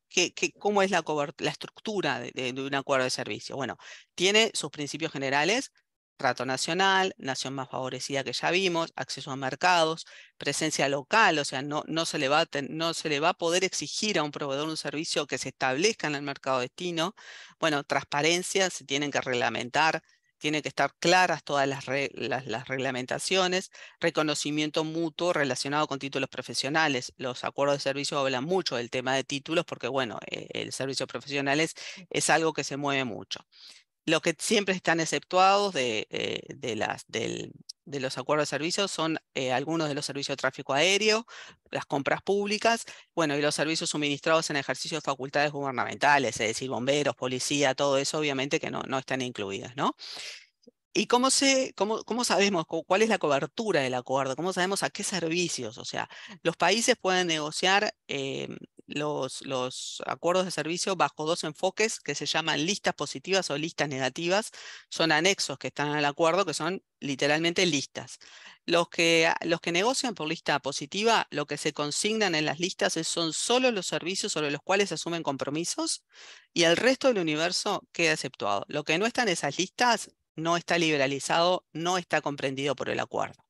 cómo es la, estructura de, un acuerdo de servicio. Bueno, tiene sus principios generales, Trato nacional, nación más favorecida que ya vimos, acceso a mercados, presencia local, o sea, no, no, se le va a no se le va a poder exigir a un proveedor un servicio que se establezca en el mercado destino. Bueno, transparencia, se tienen que reglamentar, tienen que estar claras todas las, las, reglamentaciones, reconocimiento mutuo relacionado con títulos profesionales. Los acuerdos de servicio hablan mucho del tema de títulos porque, bueno, eh, el servicio profesional es algo que se mueve mucho. Lo que siempre están exceptuados eh, de, los acuerdos de servicios son eh, algunos de los servicios de tráfico aéreo, las compras públicas, bueno, y los servicios suministrados en ejercicio de facultades gubernamentales, es decir, bomberos, policía, todo eso, obviamente que no, no están incluidos. ¿no? ¿Y cómo, se, cómo, sabemos cuál es la cobertura del acuerdo? ¿Cómo sabemos a qué servicios? O sea, los países pueden negociar eh, los, acuerdos de servicio bajo dos enfoques que se llaman listas positivas o listas negativas. Son anexos que están al acuerdo, que son literalmente listas. Los que, los que negocian por lista positiva, lo que se consignan en las listas son solo los servicios sobre los cuales se asumen compromisos y el resto del universo queda exceptuado. Lo que no está en esas listas no está liberalizado, no está comprendido por el acuerdo.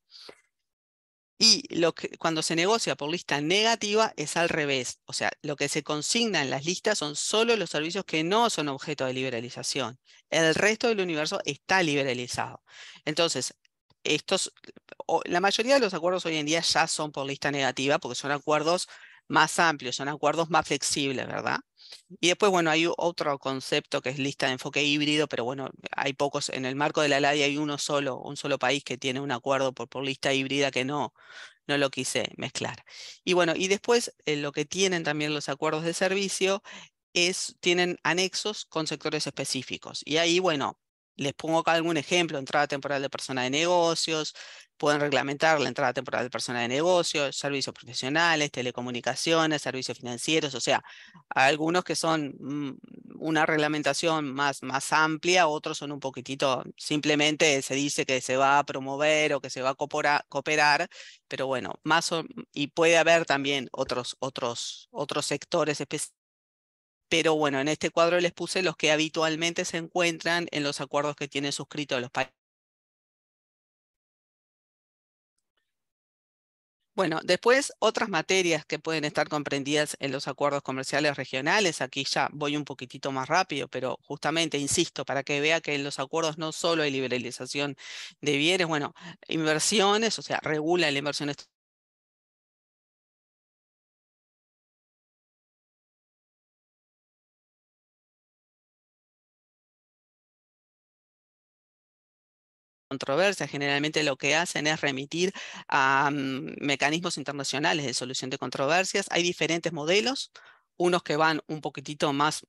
Y lo que, cuando se negocia por lista negativa es al revés, o sea, lo que se consigna en las listas son solo los servicios que no son objeto de liberalización. El resto del universo está liberalizado. Entonces, estos, la mayoría de los acuerdos hoy en día ya son por lista negativa porque son acuerdos más amplios, son acuerdos más flexibles, ¿verdad? Y después, bueno, hay otro concepto que es lista de enfoque híbrido, pero bueno, hay pocos, en el marco de la LADI hay uno solo, un solo país que tiene un acuerdo por, lista híbrida que no, no lo quise mezclar. Y bueno, y después eh, lo que tienen también los acuerdos de servicio es, tienen anexos con sectores específicos. Y ahí, bueno, les pongo acá algún ejemplo, entrada temporal de persona de negocios, pueden reglamentar la entrada temporal de persona de negocios, servicios profesionales, telecomunicaciones, servicios financieros, o sea, algunos que son mm, una reglamentación más, más amplia, otros son un poquitito, simplemente se dice que se va a promover o que se va a cooperar, pero bueno, más y puede haber también otros, otros, otros sectores específicos pero bueno, en este cuadro les puse los que habitualmente se encuentran en los acuerdos que tienen suscritos los países. Bueno, después otras materias que pueden estar comprendidas en los acuerdos comerciales regionales, aquí ya voy un poquitito más rápido, pero justamente, insisto, para que vea que en los acuerdos no solo hay liberalización de bienes, bueno, inversiones, o sea, regula la inversión controversia, generalmente lo que hacen es remitir a mm, mecanismos internacionales de solución de controversias. Hay diferentes modelos, unos que van un poquitito más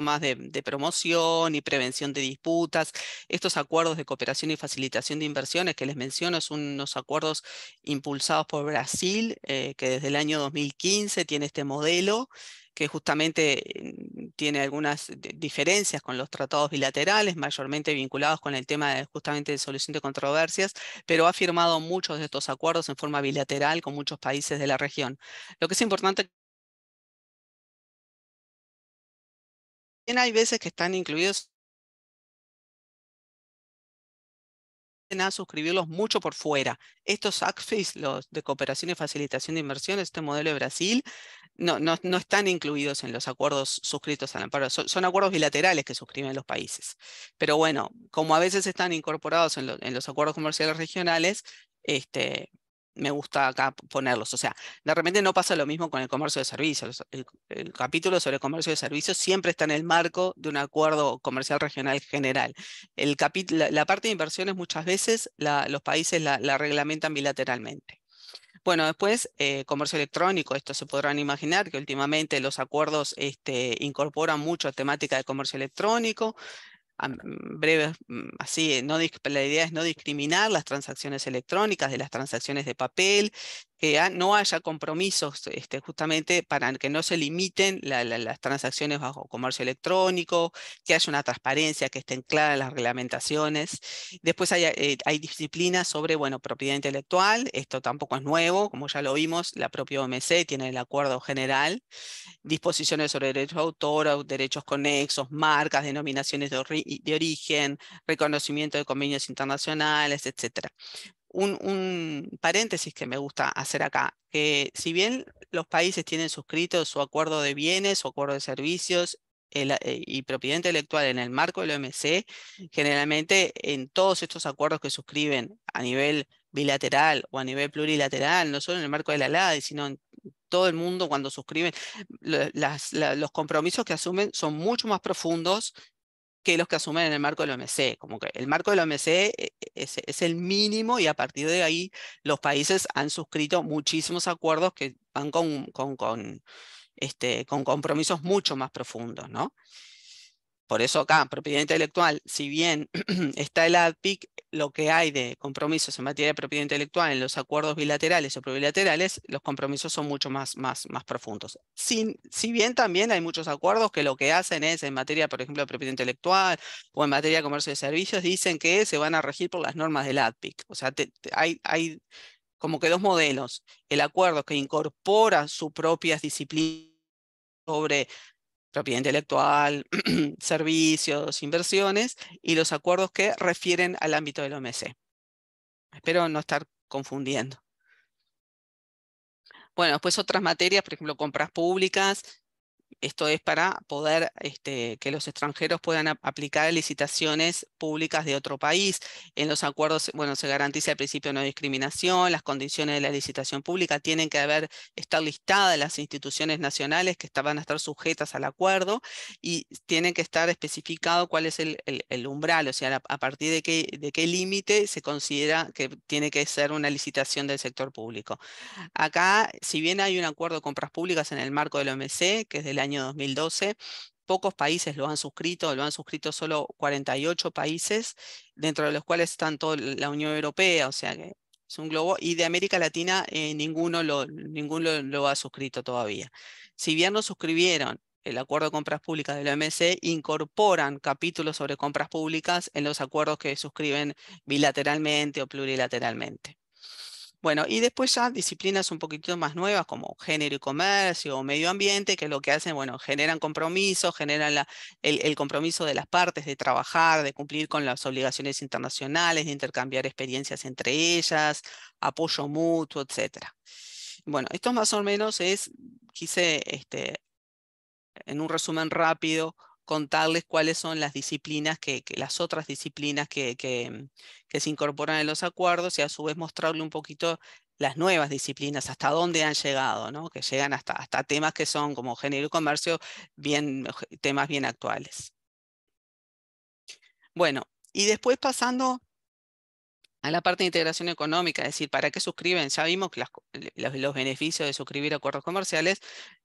más de, promoción y prevención de disputas. Estos acuerdos de cooperación y facilitación de inversiones que les menciono son unos acuerdos impulsados por Brasil, eh, que desde el año 2015 tiene este modelo que justamente mm, tiene algunas diferencias con los tratados bilaterales, mayormente vinculados con el tema de, justamente de solución de controversias, pero ha firmado muchos de estos acuerdos en forma bilateral con muchos países de la región. Lo que es importante hay veces que están incluidos a suscribirlos mucho por fuera. Estos ACFIS, los de cooperación y facilitación de inversiones, este modelo de Brasil, no, no, están incluidos en los acuerdos suscritos al amparo. Son, acuerdos bilaterales que suscriben los países. Pero bueno, como a veces están incorporados en, los acuerdos comerciales regionales, este, me gusta acá ponerlos. O sea, de repente no pasa lo mismo con el comercio de servicios. El, capítulo sobre comercio de servicios siempre está en el marco de un acuerdo comercial regional general. El la, la, parte de inversiones muchas veces los países la reglamentan bilateralmente. Bueno, después, eh, comercio electrónico, esto se podrán imaginar que últimamente los acuerdos este, incorporan mucho temática de comercio electrónico. Mm, breves, mm, así, eh, la idea es no discriminar las transacciones electrónicas de las transacciones de papel, que no haya compromisos este, justamente para que no se limiten las transacciones bajo comercio electrónico, que haya una transparencia, que estén claras las reglamentaciones. Después hay, eh, disciplinas sobre bueno, propiedad intelectual, esto tampoco es nuevo, como ya lo vimos, la propia OMC tiene el acuerdo general, disposiciones sobre derechos de autor, derechos conexos, marcas, denominaciones de, de origen, reconocimiento de convenios internacionales, etc un, paréntesis que me gusta hacer acá, que si bien los países tienen suscrito su acuerdo de bienes, su acuerdo de servicios eh, y propiedad intelectual en el marco del OMC, generalmente en todos estos acuerdos que suscriben a nivel bilateral o a nivel plurilateral, no solo en el marco de la LADI, e, sino en todo el mundo cuando suscriben, los compromisos que asumen son mucho más profundos que los que asumen en el marco del OMC. Como que el marco del OMC eh, es, el mínimo y a partir de ahí los países han suscrito muchísimos acuerdos que van con, con, con este, compromisos mucho más profundos, ¿no? Por eso acá, propiedad intelectual, si bien está el ADPIC, lo que hay de compromisos en materia de propiedad intelectual en los acuerdos bilaterales o plurilaterales, los compromisos son mucho más, más, más profundos. Si, si bien también hay muchos acuerdos que lo que hacen es en materia, por ejemplo, de propiedad intelectual o en materia de comercio de servicios, dicen que se van a regir por las normas del ADPIC. O sea, hay, hay como que dos modelos. El acuerdo que incorpora sus propias disciplinas sobre propiedad intelectual, servicios, inversiones, y los acuerdos que refieren al ámbito del OMC. Espero no estar confundiendo. Bueno, después otras materias, por ejemplo, compras públicas, esto es para poder este, que los extranjeros puedan aplicar licitaciones públicas de otro país. En los acuerdos, bueno, se garantiza el principio de no discriminación, las condiciones de la licitación pública tienen que haber, estar listadas las instituciones nacionales que estaban van a estar sujetas al acuerdo y tienen que estar especificado cuál es el, umbral, o sea, a, partir de qué, de qué límite se considera que tiene que ser una licitación del sector público. Acá, si bien hay un acuerdo de compras públicas en el marco del OMC, que es del año 2012. Pocos países lo han suscrito, lo han suscrito solo 48 países, dentro de los cuales están toda la Unión Europea, o sea que es un globo, y de América Latina eh, ninguno, lo, ninguno lo, ha suscrito todavía. Si bien no suscribieron el acuerdo de compras públicas del OMC incorporan capítulos sobre compras públicas en los acuerdos que suscriben bilateralmente o plurilateralmente. Bueno, y después ya disciplinas un poquito más nuevas como género y comercio o medio ambiente, que lo que hacen, bueno, generan compromisos, generan el, compromiso de las partes de trabajar, de cumplir con las obligaciones internacionales, de intercambiar experiencias entre ellas, apoyo mutuo, etc. Bueno, esto más o menos es, quise este, en un resumen rápido, contarles cuáles son las disciplinas, que, las otras disciplinas mm, que, se incorporan en los acuerdos y a su vez mostrarle un poquito las nuevas disciplinas, hasta dónde han llegado, ¿no? que llegan hasta, hasta temas que son como género y comercio, bien, temas bien actuales. Bueno, y después pasando a la parte de integración económica, es decir, ¿para qué suscriben? Ya vimos que los, beneficios de suscribir acuerdos comerciales,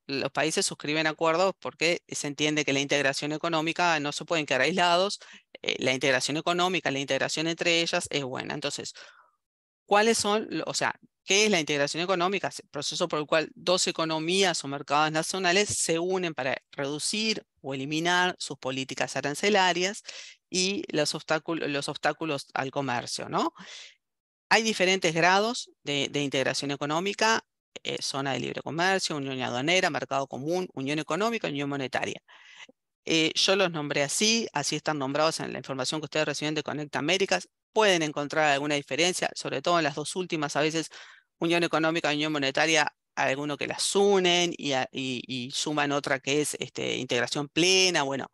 los países suscriben acuerdos porque se entiende que la integración económica no se pueden quedar aislados, eh, la integración económica, la integración entre ellas es buena. Entonces, ¿cuáles son, o sea, qué es la integración económica? Es el proceso por el cual dos economías o mercados nacionales se unen para reducir o eliminar sus políticas arancelarias y los, los obstáculos al comercio. ¿no? Hay diferentes grados de, integración económica, eh, zona de libre comercio, unión aduanera, mercado común, unión económica, unión monetaria. Eh, yo los nombré así, así están nombrados en la información que ustedes reciben de Conecta Américas. Pueden encontrar alguna diferencia, sobre todo en las dos últimas, a veces unión económica, unión monetaria, alguno que las unen y, y, suman otra que es este, integración plena. Bueno,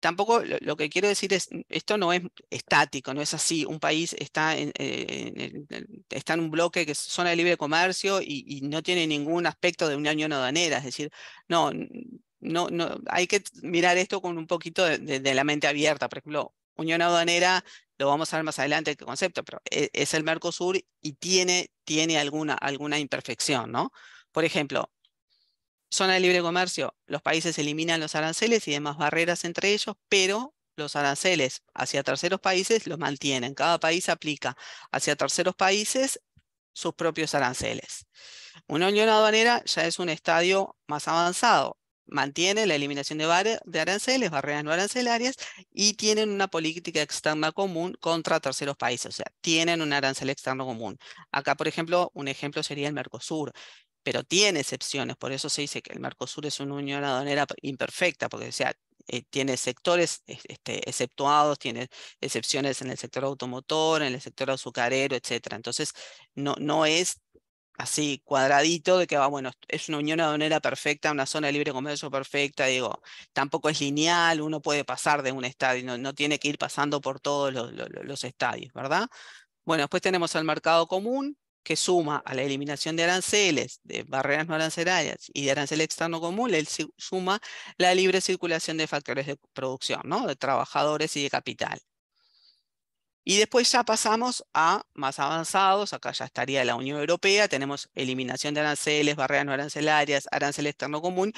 tampoco lo, que quiero decir es, mm, esto no es estático, no es así. Un país está en, eh, está en un bloque que es zona de libre comercio y, no tiene ningún aspecto de una unión aduanera. Es decir, no, no, no hay que mirar esto con un poquito de, la mente abierta. Por ejemplo, unión aduanera, lo vamos a ver más adelante el concepto, pero e, es, el Mercosur y tiene, tiene alguna, alguna imperfección, ¿no? Por ejemplo, Zona de libre comercio, los países eliminan los aranceles y demás barreras entre ellos, pero los aranceles hacia terceros países los mantienen. Cada país aplica hacia terceros países sus propios aranceles. Una unión aduanera ya es un estadio más avanzado. Mantiene la eliminación de, de aranceles, barreras no arancelarias, y tienen una política externa común contra terceros países, o sea, tienen un arancel externo común. Acá, por ejemplo, un ejemplo sería el Mercosur pero tiene excepciones, por eso se dice que el Mercosur es una unión aduanera imperfecta, porque sea, eh, tiene sectores este, exceptuados, tiene excepciones en el sector automotor, en el sector azucarero, etc. Entonces, no, no es así cuadradito de que va, bueno, es una unión aduanera perfecta, una zona de libre comercio perfecta, digo, tampoco es lineal, uno puede pasar de un estadio, no, no tiene que ir pasando por todos los, los, estadios, ¿verdad? Bueno, después tenemos el mercado común, que suma a la eliminación de aranceles, de barreras no arancelarias y de arancel externo común, él suma la libre circulación de factores de producción, ¿no? de trabajadores y de capital. Y después ya pasamos a más avanzados, acá ya estaría la Unión Europea, tenemos eliminación de aranceles, barreras no arancelarias, arancel externo común,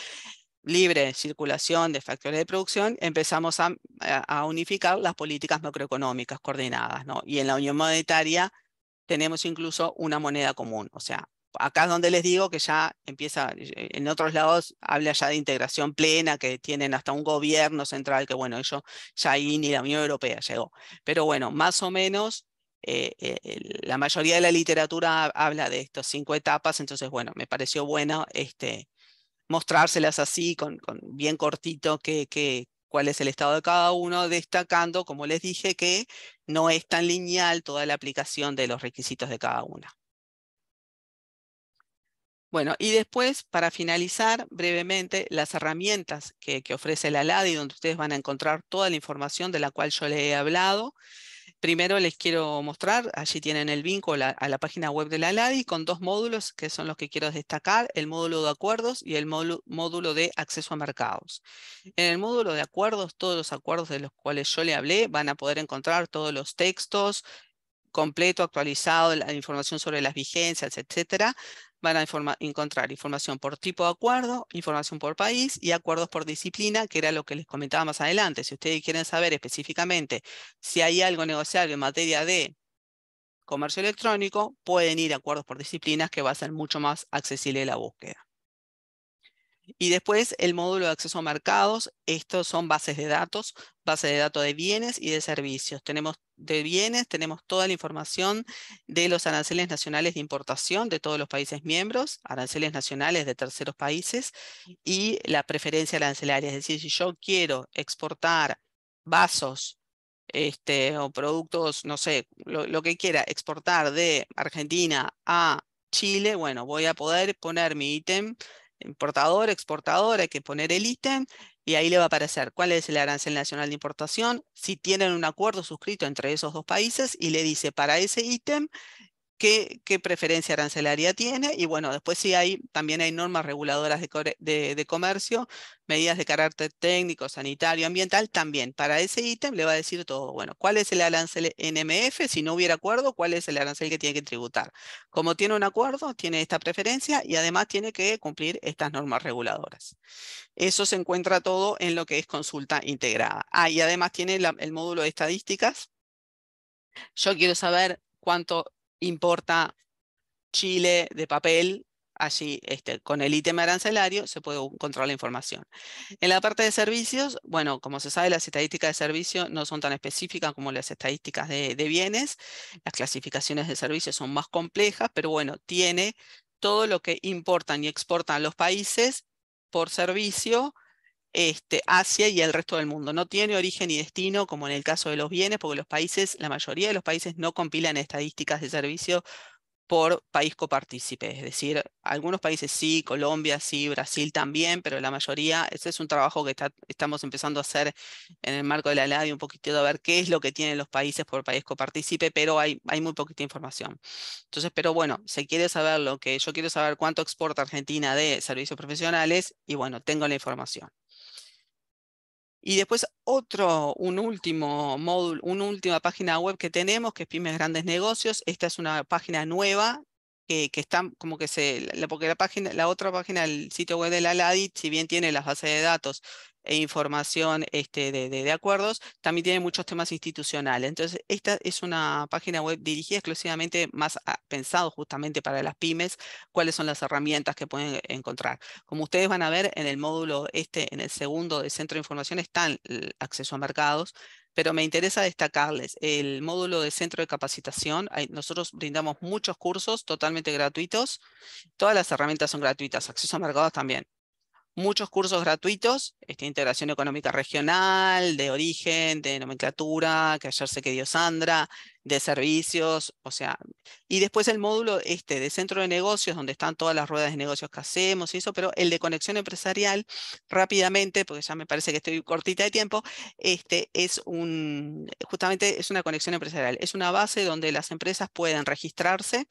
libre circulación de factores de producción, empezamos a, a unificar las políticas macroeconómicas coordinadas. ¿no? Y en la Unión Monetaria tenemos incluso una moneda común. O sea, acá es donde les digo que ya empieza, eh, en otros lados habla ya de integración plena, que tienen hasta un gobierno central, que bueno, ellos ya ahí ni la Unión Europea llegó. Pero bueno, más o menos eh, eh, la mayoría de la literatura habla de estos cinco etapas, entonces bueno, me pareció bueno este, mostrárselas así, con, bien cortito, que cuál es el estado de cada uno, destacando, como les dije, que no es tan lineal toda la aplicación de los requisitos de cada una. Bueno, y después, para finalizar brevemente, las herramientas que, ofrece la LADI, donde ustedes van a encontrar toda la información de la cual yo les he hablado. Primero les quiero mostrar, allí tienen el vínculo a, la página web de la LADI con dos módulos que son los que quiero destacar, el módulo de acuerdos y el módulo, módulo de acceso a mercados. En el módulo de acuerdos, todos los acuerdos de los cuales yo le hablé van a poder encontrar todos los textos, completo, actualizado, la información sobre las vigencias, etcétera van a encontrar información por tipo de acuerdo, información por país y acuerdos por disciplina, que era lo que les comentaba más adelante. Si ustedes quieren saber específicamente si hay algo negociable en materia de comercio electrónico, pueden ir a acuerdos por disciplinas que va a ser mucho más accesible la búsqueda. Y después el módulo de acceso a mercados, estos son bases de datos, bases de datos de bienes y de servicios. Tenemos de bienes, tenemos toda la información de los aranceles nacionales de importación de todos los países miembros, aranceles nacionales de terceros países y la preferencia arancelaria. Es decir, si yo quiero exportar vasos este, o productos, no sé, lo, lo que quiera, exportar de Argentina a Chile, bueno, voy a poder poner mi ítem importador, exportador, hay que poner el ítem y ahí le va a aparecer cuál es el arancel nacional de importación, si tienen un acuerdo suscrito entre esos dos países y le dice para ese ítem qué, preferencia arancelaria tiene. Y bueno, después sí hay, también hay normas reguladoras de, comercio, medidas de carácter técnico, sanitario, ambiental, también. Para ese ítem le va a decir todo, bueno, ¿cuál es el arancel NMF? Si no hubiera acuerdo, ¿cuál es el arancel que tiene que tributar? Como tiene un acuerdo, tiene esta preferencia y además tiene que cumplir estas normas reguladoras. Eso se encuentra todo en lo que es consulta integrada. Ah, y además tiene el módulo de estadísticas. Yo quiero saber cuánto importa Chile de papel, allí este, con el ítem arancelario se puede encontrar la información. En la parte de servicios, bueno, como se sabe, las estadísticas de servicio no son tan específicas como las estadísticas de, de bienes. Las clasificaciones de servicios son más complejas, pero bueno, tiene todo lo que importan y exportan los países por servicio este, Asia y el resto del mundo. No tiene origen y destino, como en el caso de los bienes, porque los países, la mayoría de los países no compilan estadísticas de servicio por país copartícipe, es decir, algunos países sí, Colombia sí, Brasil también, pero la mayoría, ese es un trabajo que estamos empezando a hacer en el marco de la LADI, un poquito a ver qué es lo que tienen los países por país copartícipe, pero hay, muy poquita información. Entonces, pero bueno, se si quiere saber lo que yo quiero saber cuánto exporta Argentina de servicios profesionales y bueno, tengo la información. Y después otro, un último módulo, una última página web que tenemos, que es Pymes Grandes Negocios. Esta es una página nueva que, que está como que se, la, porque la página, la otra página, el sitio web de la LADIT, si bien tiene las bases de datos e información este, de, de, acuerdos, también tiene muchos temas institucionales. Entonces, esta es una página web dirigida exclusivamente, más pensado justamente para las pymes, cuáles son las herramientas que pueden encontrar. Como ustedes van a ver, en el módulo este, en el segundo de Centro de Información, están el acceso a mercados, pero me interesa destacarles el módulo de centro de capacitación. Nosotros brindamos muchos cursos totalmente gratuitos. Todas las herramientas son gratuitas, acceso a mercados también muchos cursos gratuitos, esta integración económica regional, de origen, de nomenclatura, que ayer se que dio Sandra, de servicios, o sea, y después el módulo este de centro de negocios, donde están todas las ruedas de negocios que hacemos y eso, pero el de conexión empresarial, rápidamente, porque ya me parece que estoy cortita de tiempo, este, es un, justamente es una conexión empresarial, es una base donde las empresas pueden registrarse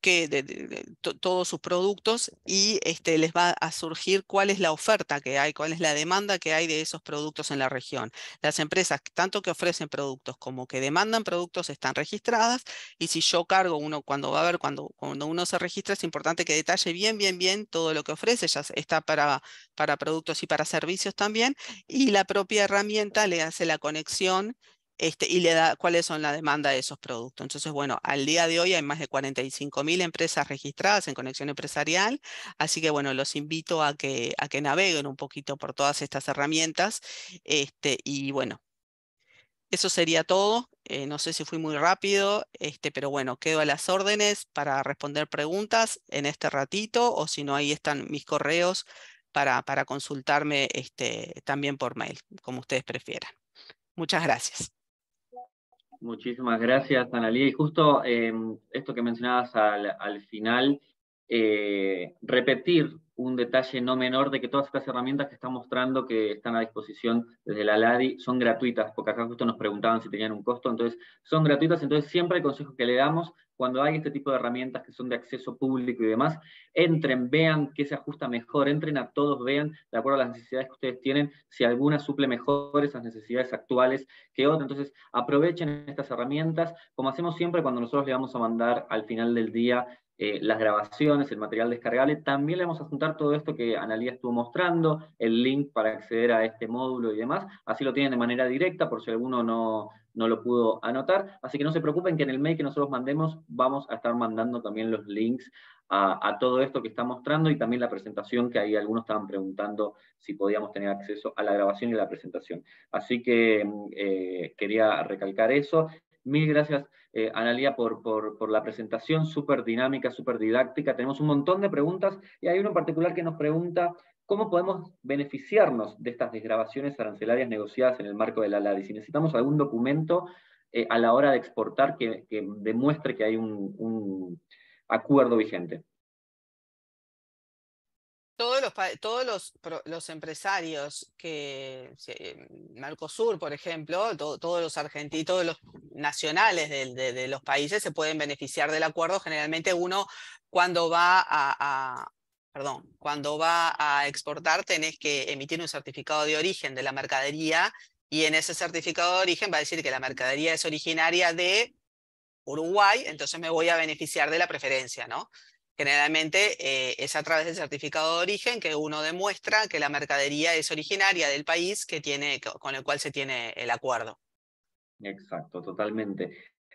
que todos sus productos y este, les va a surgir cuál es la oferta que hay, cuál es la demanda que hay de esos productos en la región. Las empresas, tanto que ofrecen productos como que demandan productos están registradas y si yo cargo uno cuando va a ver, cuando, cuando uno se registra, es importante que detalle bien, bien, bien todo lo que ofrece, ya está para, para productos y para servicios también, y la propia herramienta le hace la conexión este, y le da cuáles son la demanda de esos productos. Entonces, bueno, al día de hoy hay más de 45.000 empresas registradas en Conexión Empresarial, así que bueno, los invito a que, a que naveguen un poquito por todas estas herramientas este, y bueno, eso sería todo. Eh, no sé si fui muy rápido, este, pero bueno, quedo a las órdenes para responder preguntas en este ratito o si no, ahí están mis correos para, para consultarme este, también por mail, como ustedes prefieran. Muchas gracias. Muchísimas gracias, Analia. Y justo em, esto que mencionabas al final, eh, repetir un detalle no menor de que todas estas herramientas que están mostrando que están a disposición desde la LADI son gratuitas, porque acá justo nos preguntaban si tenían un costo, entonces son gratuitas, entonces siempre el consejo que le damos cuando hay este tipo de herramientas que son de acceso público y demás, entren, vean qué se ajusta mejor, entren a todos, vean de acuerdo a las necesidades que ustedes tienen, si alguna suple mejor esas necesidades actuales que otra. Entonces, aprovechen estas herramientas, como hacemos siempre cuando nosotros le vamos a mandar al final del día eh, las grabaciones, el material descargable. También le vamos a juntar todo esto que Analía estuvo mostrando, el link para acceder a este módulo y demás. Así lo tienen de manera directa por si alguno no, no lo pudo anotar. Así que no se preocupen que en el mail que nosotros mandemos vamos a estar mandando también los links a, todo esto que está mostrando y también la presentación que ahí algunos estaban preguntando si podíamos tener acceso a la grabación y la presentación. Así que mm, eh, quería recalcar eso Mil gracias, eh, Analia, por, la presentación súper dinámica, súper didáctica. Tenemos un montón de preguntas y hay uno en particular que nos pregunta cómo podemos beneficiarnos de estas desgrabaciones arancelarias negociadas en el marco de la LADI. Si necesitamos algún documento eh, a la hora de exportar que, demuestre que hay un acuerdo vigente todos los, empresarios que, eh, Mercosur, por ejemplo, todos los argentinos, todos los nacionales de, los países se pueden beneficiar del acuerdo. Generalmente uno cuando va a, perdón, cuando va a exportar tenés que emitir un certificado de origen de la mercadería y en ese certificado de origen va a decir que la mercadería es originaria de Uruguay, entonces me voy a beneficiar de la preferencia, ¿no? Generalmente eh, es a través del certificado de origen que uno demuestra que la mercadería es originaria del país que tiene, con el cual se tiene el acuerdo. Exacto, totalmente.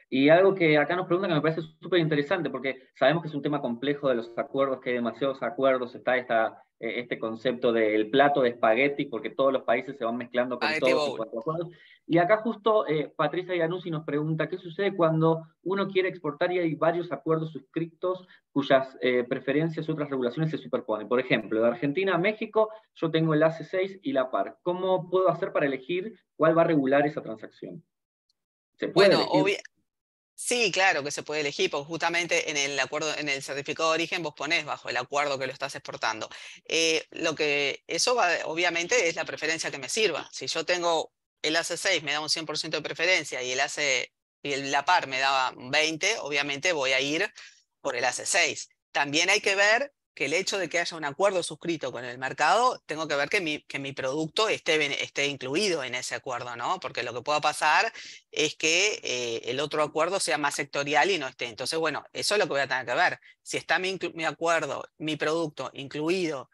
Y algo que acá nos preguntan que me parece súper interesante, porque sabemos que es un tema complejo de los acuerdos, que hay demasiados acuerdos, está esta eh, este concepto del plato de espagueti, porque todos los países se van mezclando con todos. Y, y acá justo eh, Patricia Iannuzzi nos pregunta, ¿qué sucede cuando uno quiere exportar y hay varios acuerdos suscritos cuyas eh, preferencias u otras regulaciones se superponen? Por ejemplo, de Argentina a México yo tengo el AC6 y la PAR. ¿Cómo puedo hacer para elegir cuál va a regular esa transacción? ¿Se puede Sí, claro que se puede elegir, porque justamente en el acuerdo, en el certificado de origen vos pones bajo el acuerdo que lo estás exportando. Eh, lo que eso va, obviamente es la preferencia que me sirva. Si yo tengo el AC6 me da un 100% de preferencia y el AC y el, la par me daba 20, obviamente voy a ir por el AC6. También hay que ver que el hecho de que haya un acuerdo suscrito con el mercado, tengo que ver que mi, que mi producto esté, esté incluido en ese acuerdo, ¿no? Porque lo que pueda pasar es que eh, el otro acuerdo sea más sectorial y no esté. Entonces, bueno, eso es lo que voy a tener que ver. Si está mi, acuerdo, mi producto incluido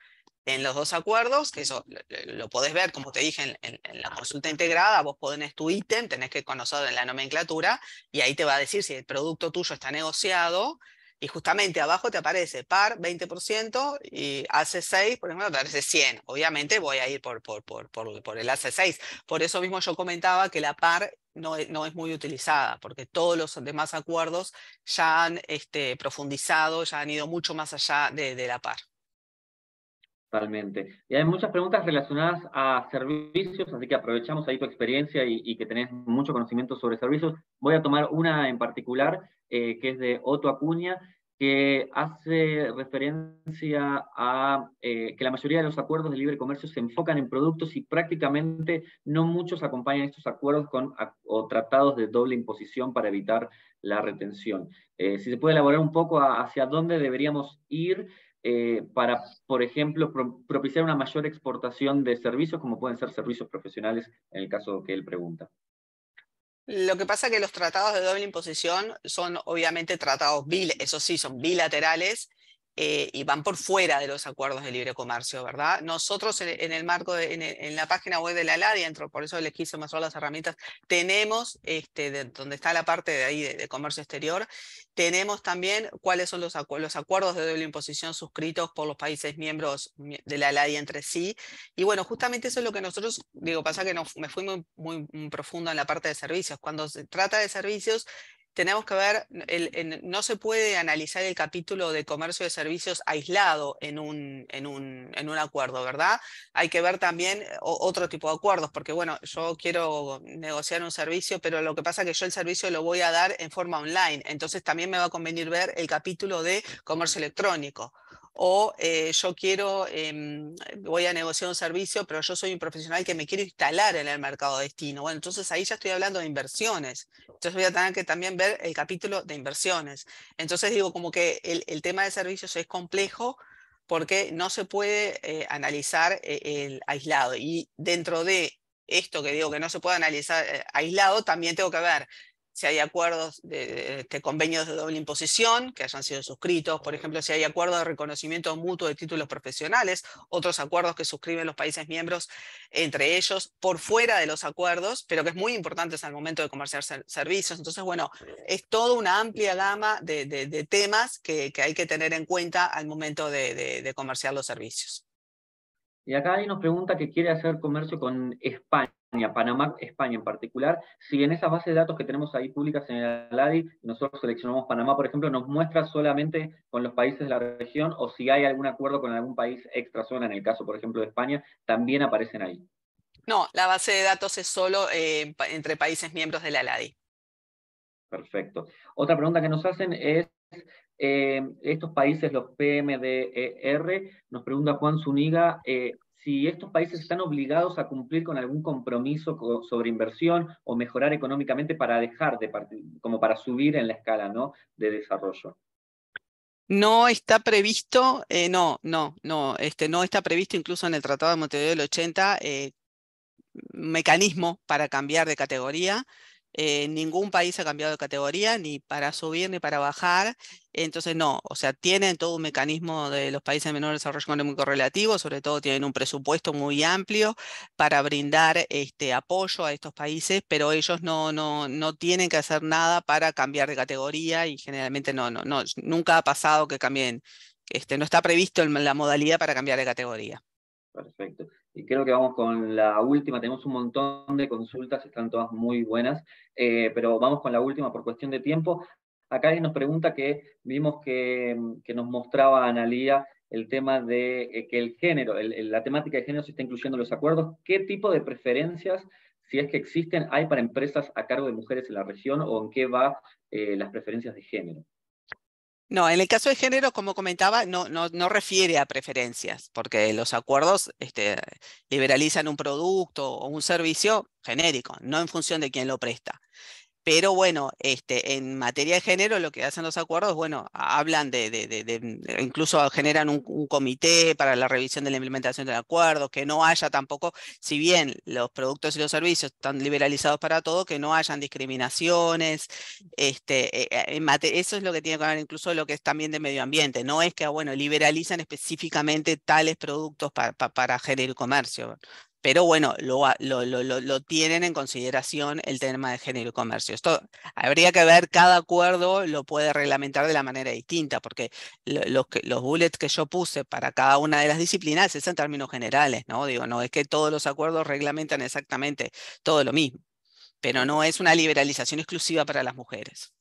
en los dos acuerdos, que eso lo, puedes podés ver, como te dije, en, la consulta integrada, vos podés tu ítem, tenés que conocerlo en la nomenclatura, y ahí te va a decir si el producto tuyo está negociado, y justamente abajo te aparece par 20% y hace 6 por ejemplo, te aparece 100. Obviamente voy a ir por, por, por, por, el AC6. Por eso mismo yo comentaba que la par no, es muy utilizada, porque todos los demás acuerdos ya han este, profundizado, ya han ido mucho más allá de la par. Totalmente. Y hay muchas preguntas relacionadas a servicios, así que aprovechamos ahí tu experiencia y, que tenés mucho conocimiento sobre servicios. Voy a tomar una en particular, eh, que es de Otto Acuña, que hace referencia a eh, que la mayoría de los acuerdos de libre comercio se enfocan en productos y prácticamente no muchos acompañan estos acuerdos con o tratados de doble imposición para evitar la retención. Eh, si se puede elaborar un poco hacia dónde deberíamos ir eh, para, por ejemplo, propiciar una mayor exportación de servicios, como pueden ser servicios profesionales, en el caso que él pregunta. Lo que pasa es que los tratados de doble imposición son obviamente tratados, sí, son bilaterales eh, y van por fuera de los acuerdos de libre comercio, ¿verdad? Nosotros en, el marco, en, la página web de la LADI, por eso les quise mostrar las herramientas, tenemos, este, donde está la parte de ahí de, comercio exterior, tenemos también cuáles son los, acuerdos de doble imposición suscritos por los países miembros de la LADI entre sí. Y bueno, justamente eso es lo que nosotros, digo, pasa que no, me fui muy profundo en la parte de servicios. Cuando se trata de servicios, tenemos que ver, no se puede analizar el capítulo de comercio de servicios aislado en un, en un, en un acuerdo, ¿verdad? Hay que ver también eh, otro tipo de acuerdos, porque bueno, yo quiero negociar un servicio, pero lo que pasa es que yo el servicio lo voy a dar en forma online, entonces también me va a convenir ver el capítulo de comercio electrónico o eh, yo quiero, em, voy a negociar un servicio, pero yo soy un profesional que me quiero instalar en el mercado de destino. Bueno, entonces ahí ya estoy hablando de inversiones. Entonces voy a tener que también ver el capítulo de inversiones. Entonces digo, como que el, tema de servicios es complejo porque no se puede eh, analizar eh, el aislado. Y dentro de esto que digo que no se puede analizar aislado, también tengo que ver si hay acuerdos de, este, convenios de doble imposición que hayan sido suscritos, por ejemplo, si hay acuerdos de reconocimiento mutuo de títulos profesionales, otros acuerdos que suscriben los países miembros entre ellos por fuera de los acuerdos, pero que es muy importante al momento de comerciar servicios. Entonces, bueno, es toda una amplia gama de, temas que, que, hay que tener en cuenta al momento de comerciar los servicios. Y acá alguien nos pregunta que quiere hacer comercio con España. Panamá, España en particular, si en esas bases de datos que tenemos ahí públicas en el ALADI, nosotros seleccionamos Panamá, por ejemplo, nos muestra solamente con los países de la región o si hay algún acuerdo con algún país extra en el caso, por ejemplo, de España, también aparecen ahí. No, la base de datos es solo eh, entre países miembros de la Perfecto. Otra pregunta que nos hacen es, eh, estos países, los PMDR, e nos pregunta Juan Zuniga, eh, si estos países están obligados a cumplir con algún compromiso sobre inversión o mejorar económicamente para dejar de como para subir en la escala ¿no? de desarrollo. No está previsto, eh, no, no, no, este, no está previsto incluso en el Tratado de Montevideo del 80 eh, mecanismo para cambiar de categoría. Eh, ningún país ha cambiado de categoría, ni para subir ni para bajar. Entonces, no, o sea, tienen todo un mecanismo de los países de menor desarrollo económico relativo, sobre todo tienen un presupuesto muy amplio para brindar este apoyo a estos países, pero ellos no, no, no tienen que hacer nada para cambiar de categoría y generalmente no, no, no nunca ha pasado que cambien, este, no está previsto la modalidad para cambiar de categoría. Perfecto. Y creo que vamos con la última. Tenemos un montón de consultas, están todas muy buenas, eh, pero vamos con la última por cuestión de tiempo. Acá alguien nos pregunta que vimos que, mm, nos mostraba Analía el tema de eh, que el género, la temática de género se está incluyendo en los acuerdos. ¿Qué tipo de preferencias, si es que existen, hay para empresas a cargo de mujeres en la región o en qué va eh, las preferencias de género? No, en el caso de género, como comentaba, no, no, refiere a preferencias, porque los acuerdos este, liberalizan un producto o un servicio genérico, no en función de quién lo presta. Pero bueno, este, en materia de género lo que hacen los acuerdos, bueno, hablan de, mm, incluso generan un, comité para la revisión de la implementación del acuerdo, que no haya tampoco, si bien los productos y los servicios están liberalizados para todo, que no hayan discriminaciones, este, eh, eh, eso es lo que tiene que ver incluso lo que es también de medio ambiente, no es que, ah, bueno, liberalizan específicamente tales productos para, para, para generar comercio, pero bueno, lo, lo, tienen en consideración el tema de género y comercio. Esto habría que ver, cada acuerdo lo puede reglamentar de la manera distinta, porque los, los bullets que yo puse para cada una de las disciplinas es en términos generales, ¿no? Digo, no es que todos los acuerdos reglamentan exactamente todo lo mismo, pero no es una liberalización exclusiva para las mujeres.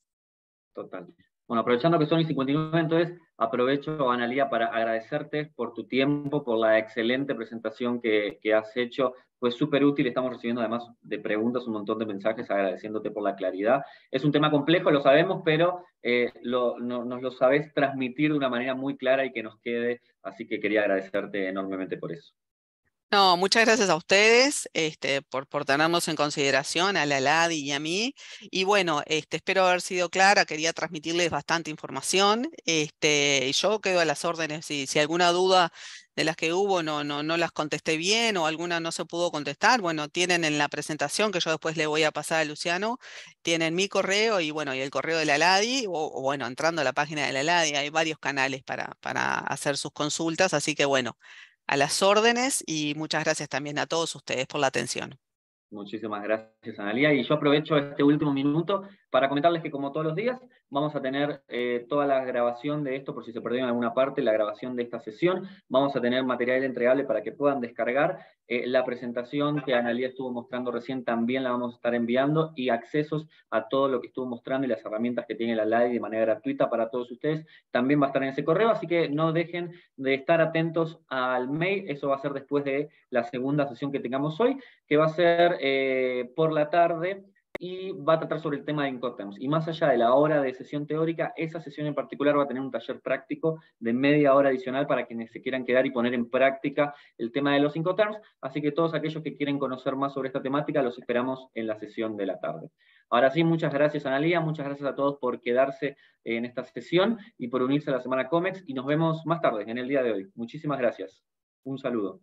Total. Bueno, aprovechando que son y 59, entonces aprovecho, Analia, para agradecerte por tu tiempo, por la excelente presentación que, has hecho. Fue súper útil, estamos recibiendo además de preguntas un montón de mensajes agradeciéndote por la claridad. Es un tema complejo, lo sabemos, pero eh, nos lo sabes transmitir de una manera muy clara y que nos quede, así que quería agradecerte enormemente por eso. No, muchas gracias a ustedes este, por, por, tenernos en consideración, a la LADI y a mí. Y bueno, este, espero haber sido clara, quería transmitirles bastante información. Este, yo quedo a las órdenes. Si, si alguna duda de las que hubo no, no, no las contesté bien o alguna no se pudo contestar, bueno, tienen en la presentación que yo después le voy a pasar a Luciano, tienen mi correo y bueno, y el correo de la LADI, o, bueno, entrando a la página de la LADI, hay varios canales para, para hacer sus consultas, así que bueno a las órdenes y muchas gracias también a todos ustedes por la atención. Muchísimas gracias, Analia. Y yo aprovecho este último minuto para comentarles que como todos los días vamos a tener eh, toda la grabación de esto, por si se perdieron en alguna parte, la grabación de esta sesión, vamos a tener material entregable para que puedan descargar, eh, la presentación que Analía estuvo mostrando recién también la vamos a estar enviando y accesos a todo lo que estuvo mostrando y las herramientas que tiene la live de manera gratuita para todos ustedes, también va a estar en ese correo, así que no dejen de estar atentos al mail, eso va a ser después de la segunda sesión que tengamos hoy, que va a ser eh, por la tarde y va a tratar sobre el tema de Incoterms. Y más allá de la hora de sesión teórica, esa sesión en particular va a tener un taller práctico de media hora adicional para quienes se quieran quedar y poner en práctica el tema de los Incoterms. Así que todos aquellos que quieren conocer más sobre esta temática, los esperamos en la sesión de la tarde. Ahora sí, muchas gracias Analia, muchas gracias a todos por quedarse en esta sesión y por unirse a la semana COMEX y nos vemos más tarde en el día de hoy. Muchísimas gracias. Un saludo.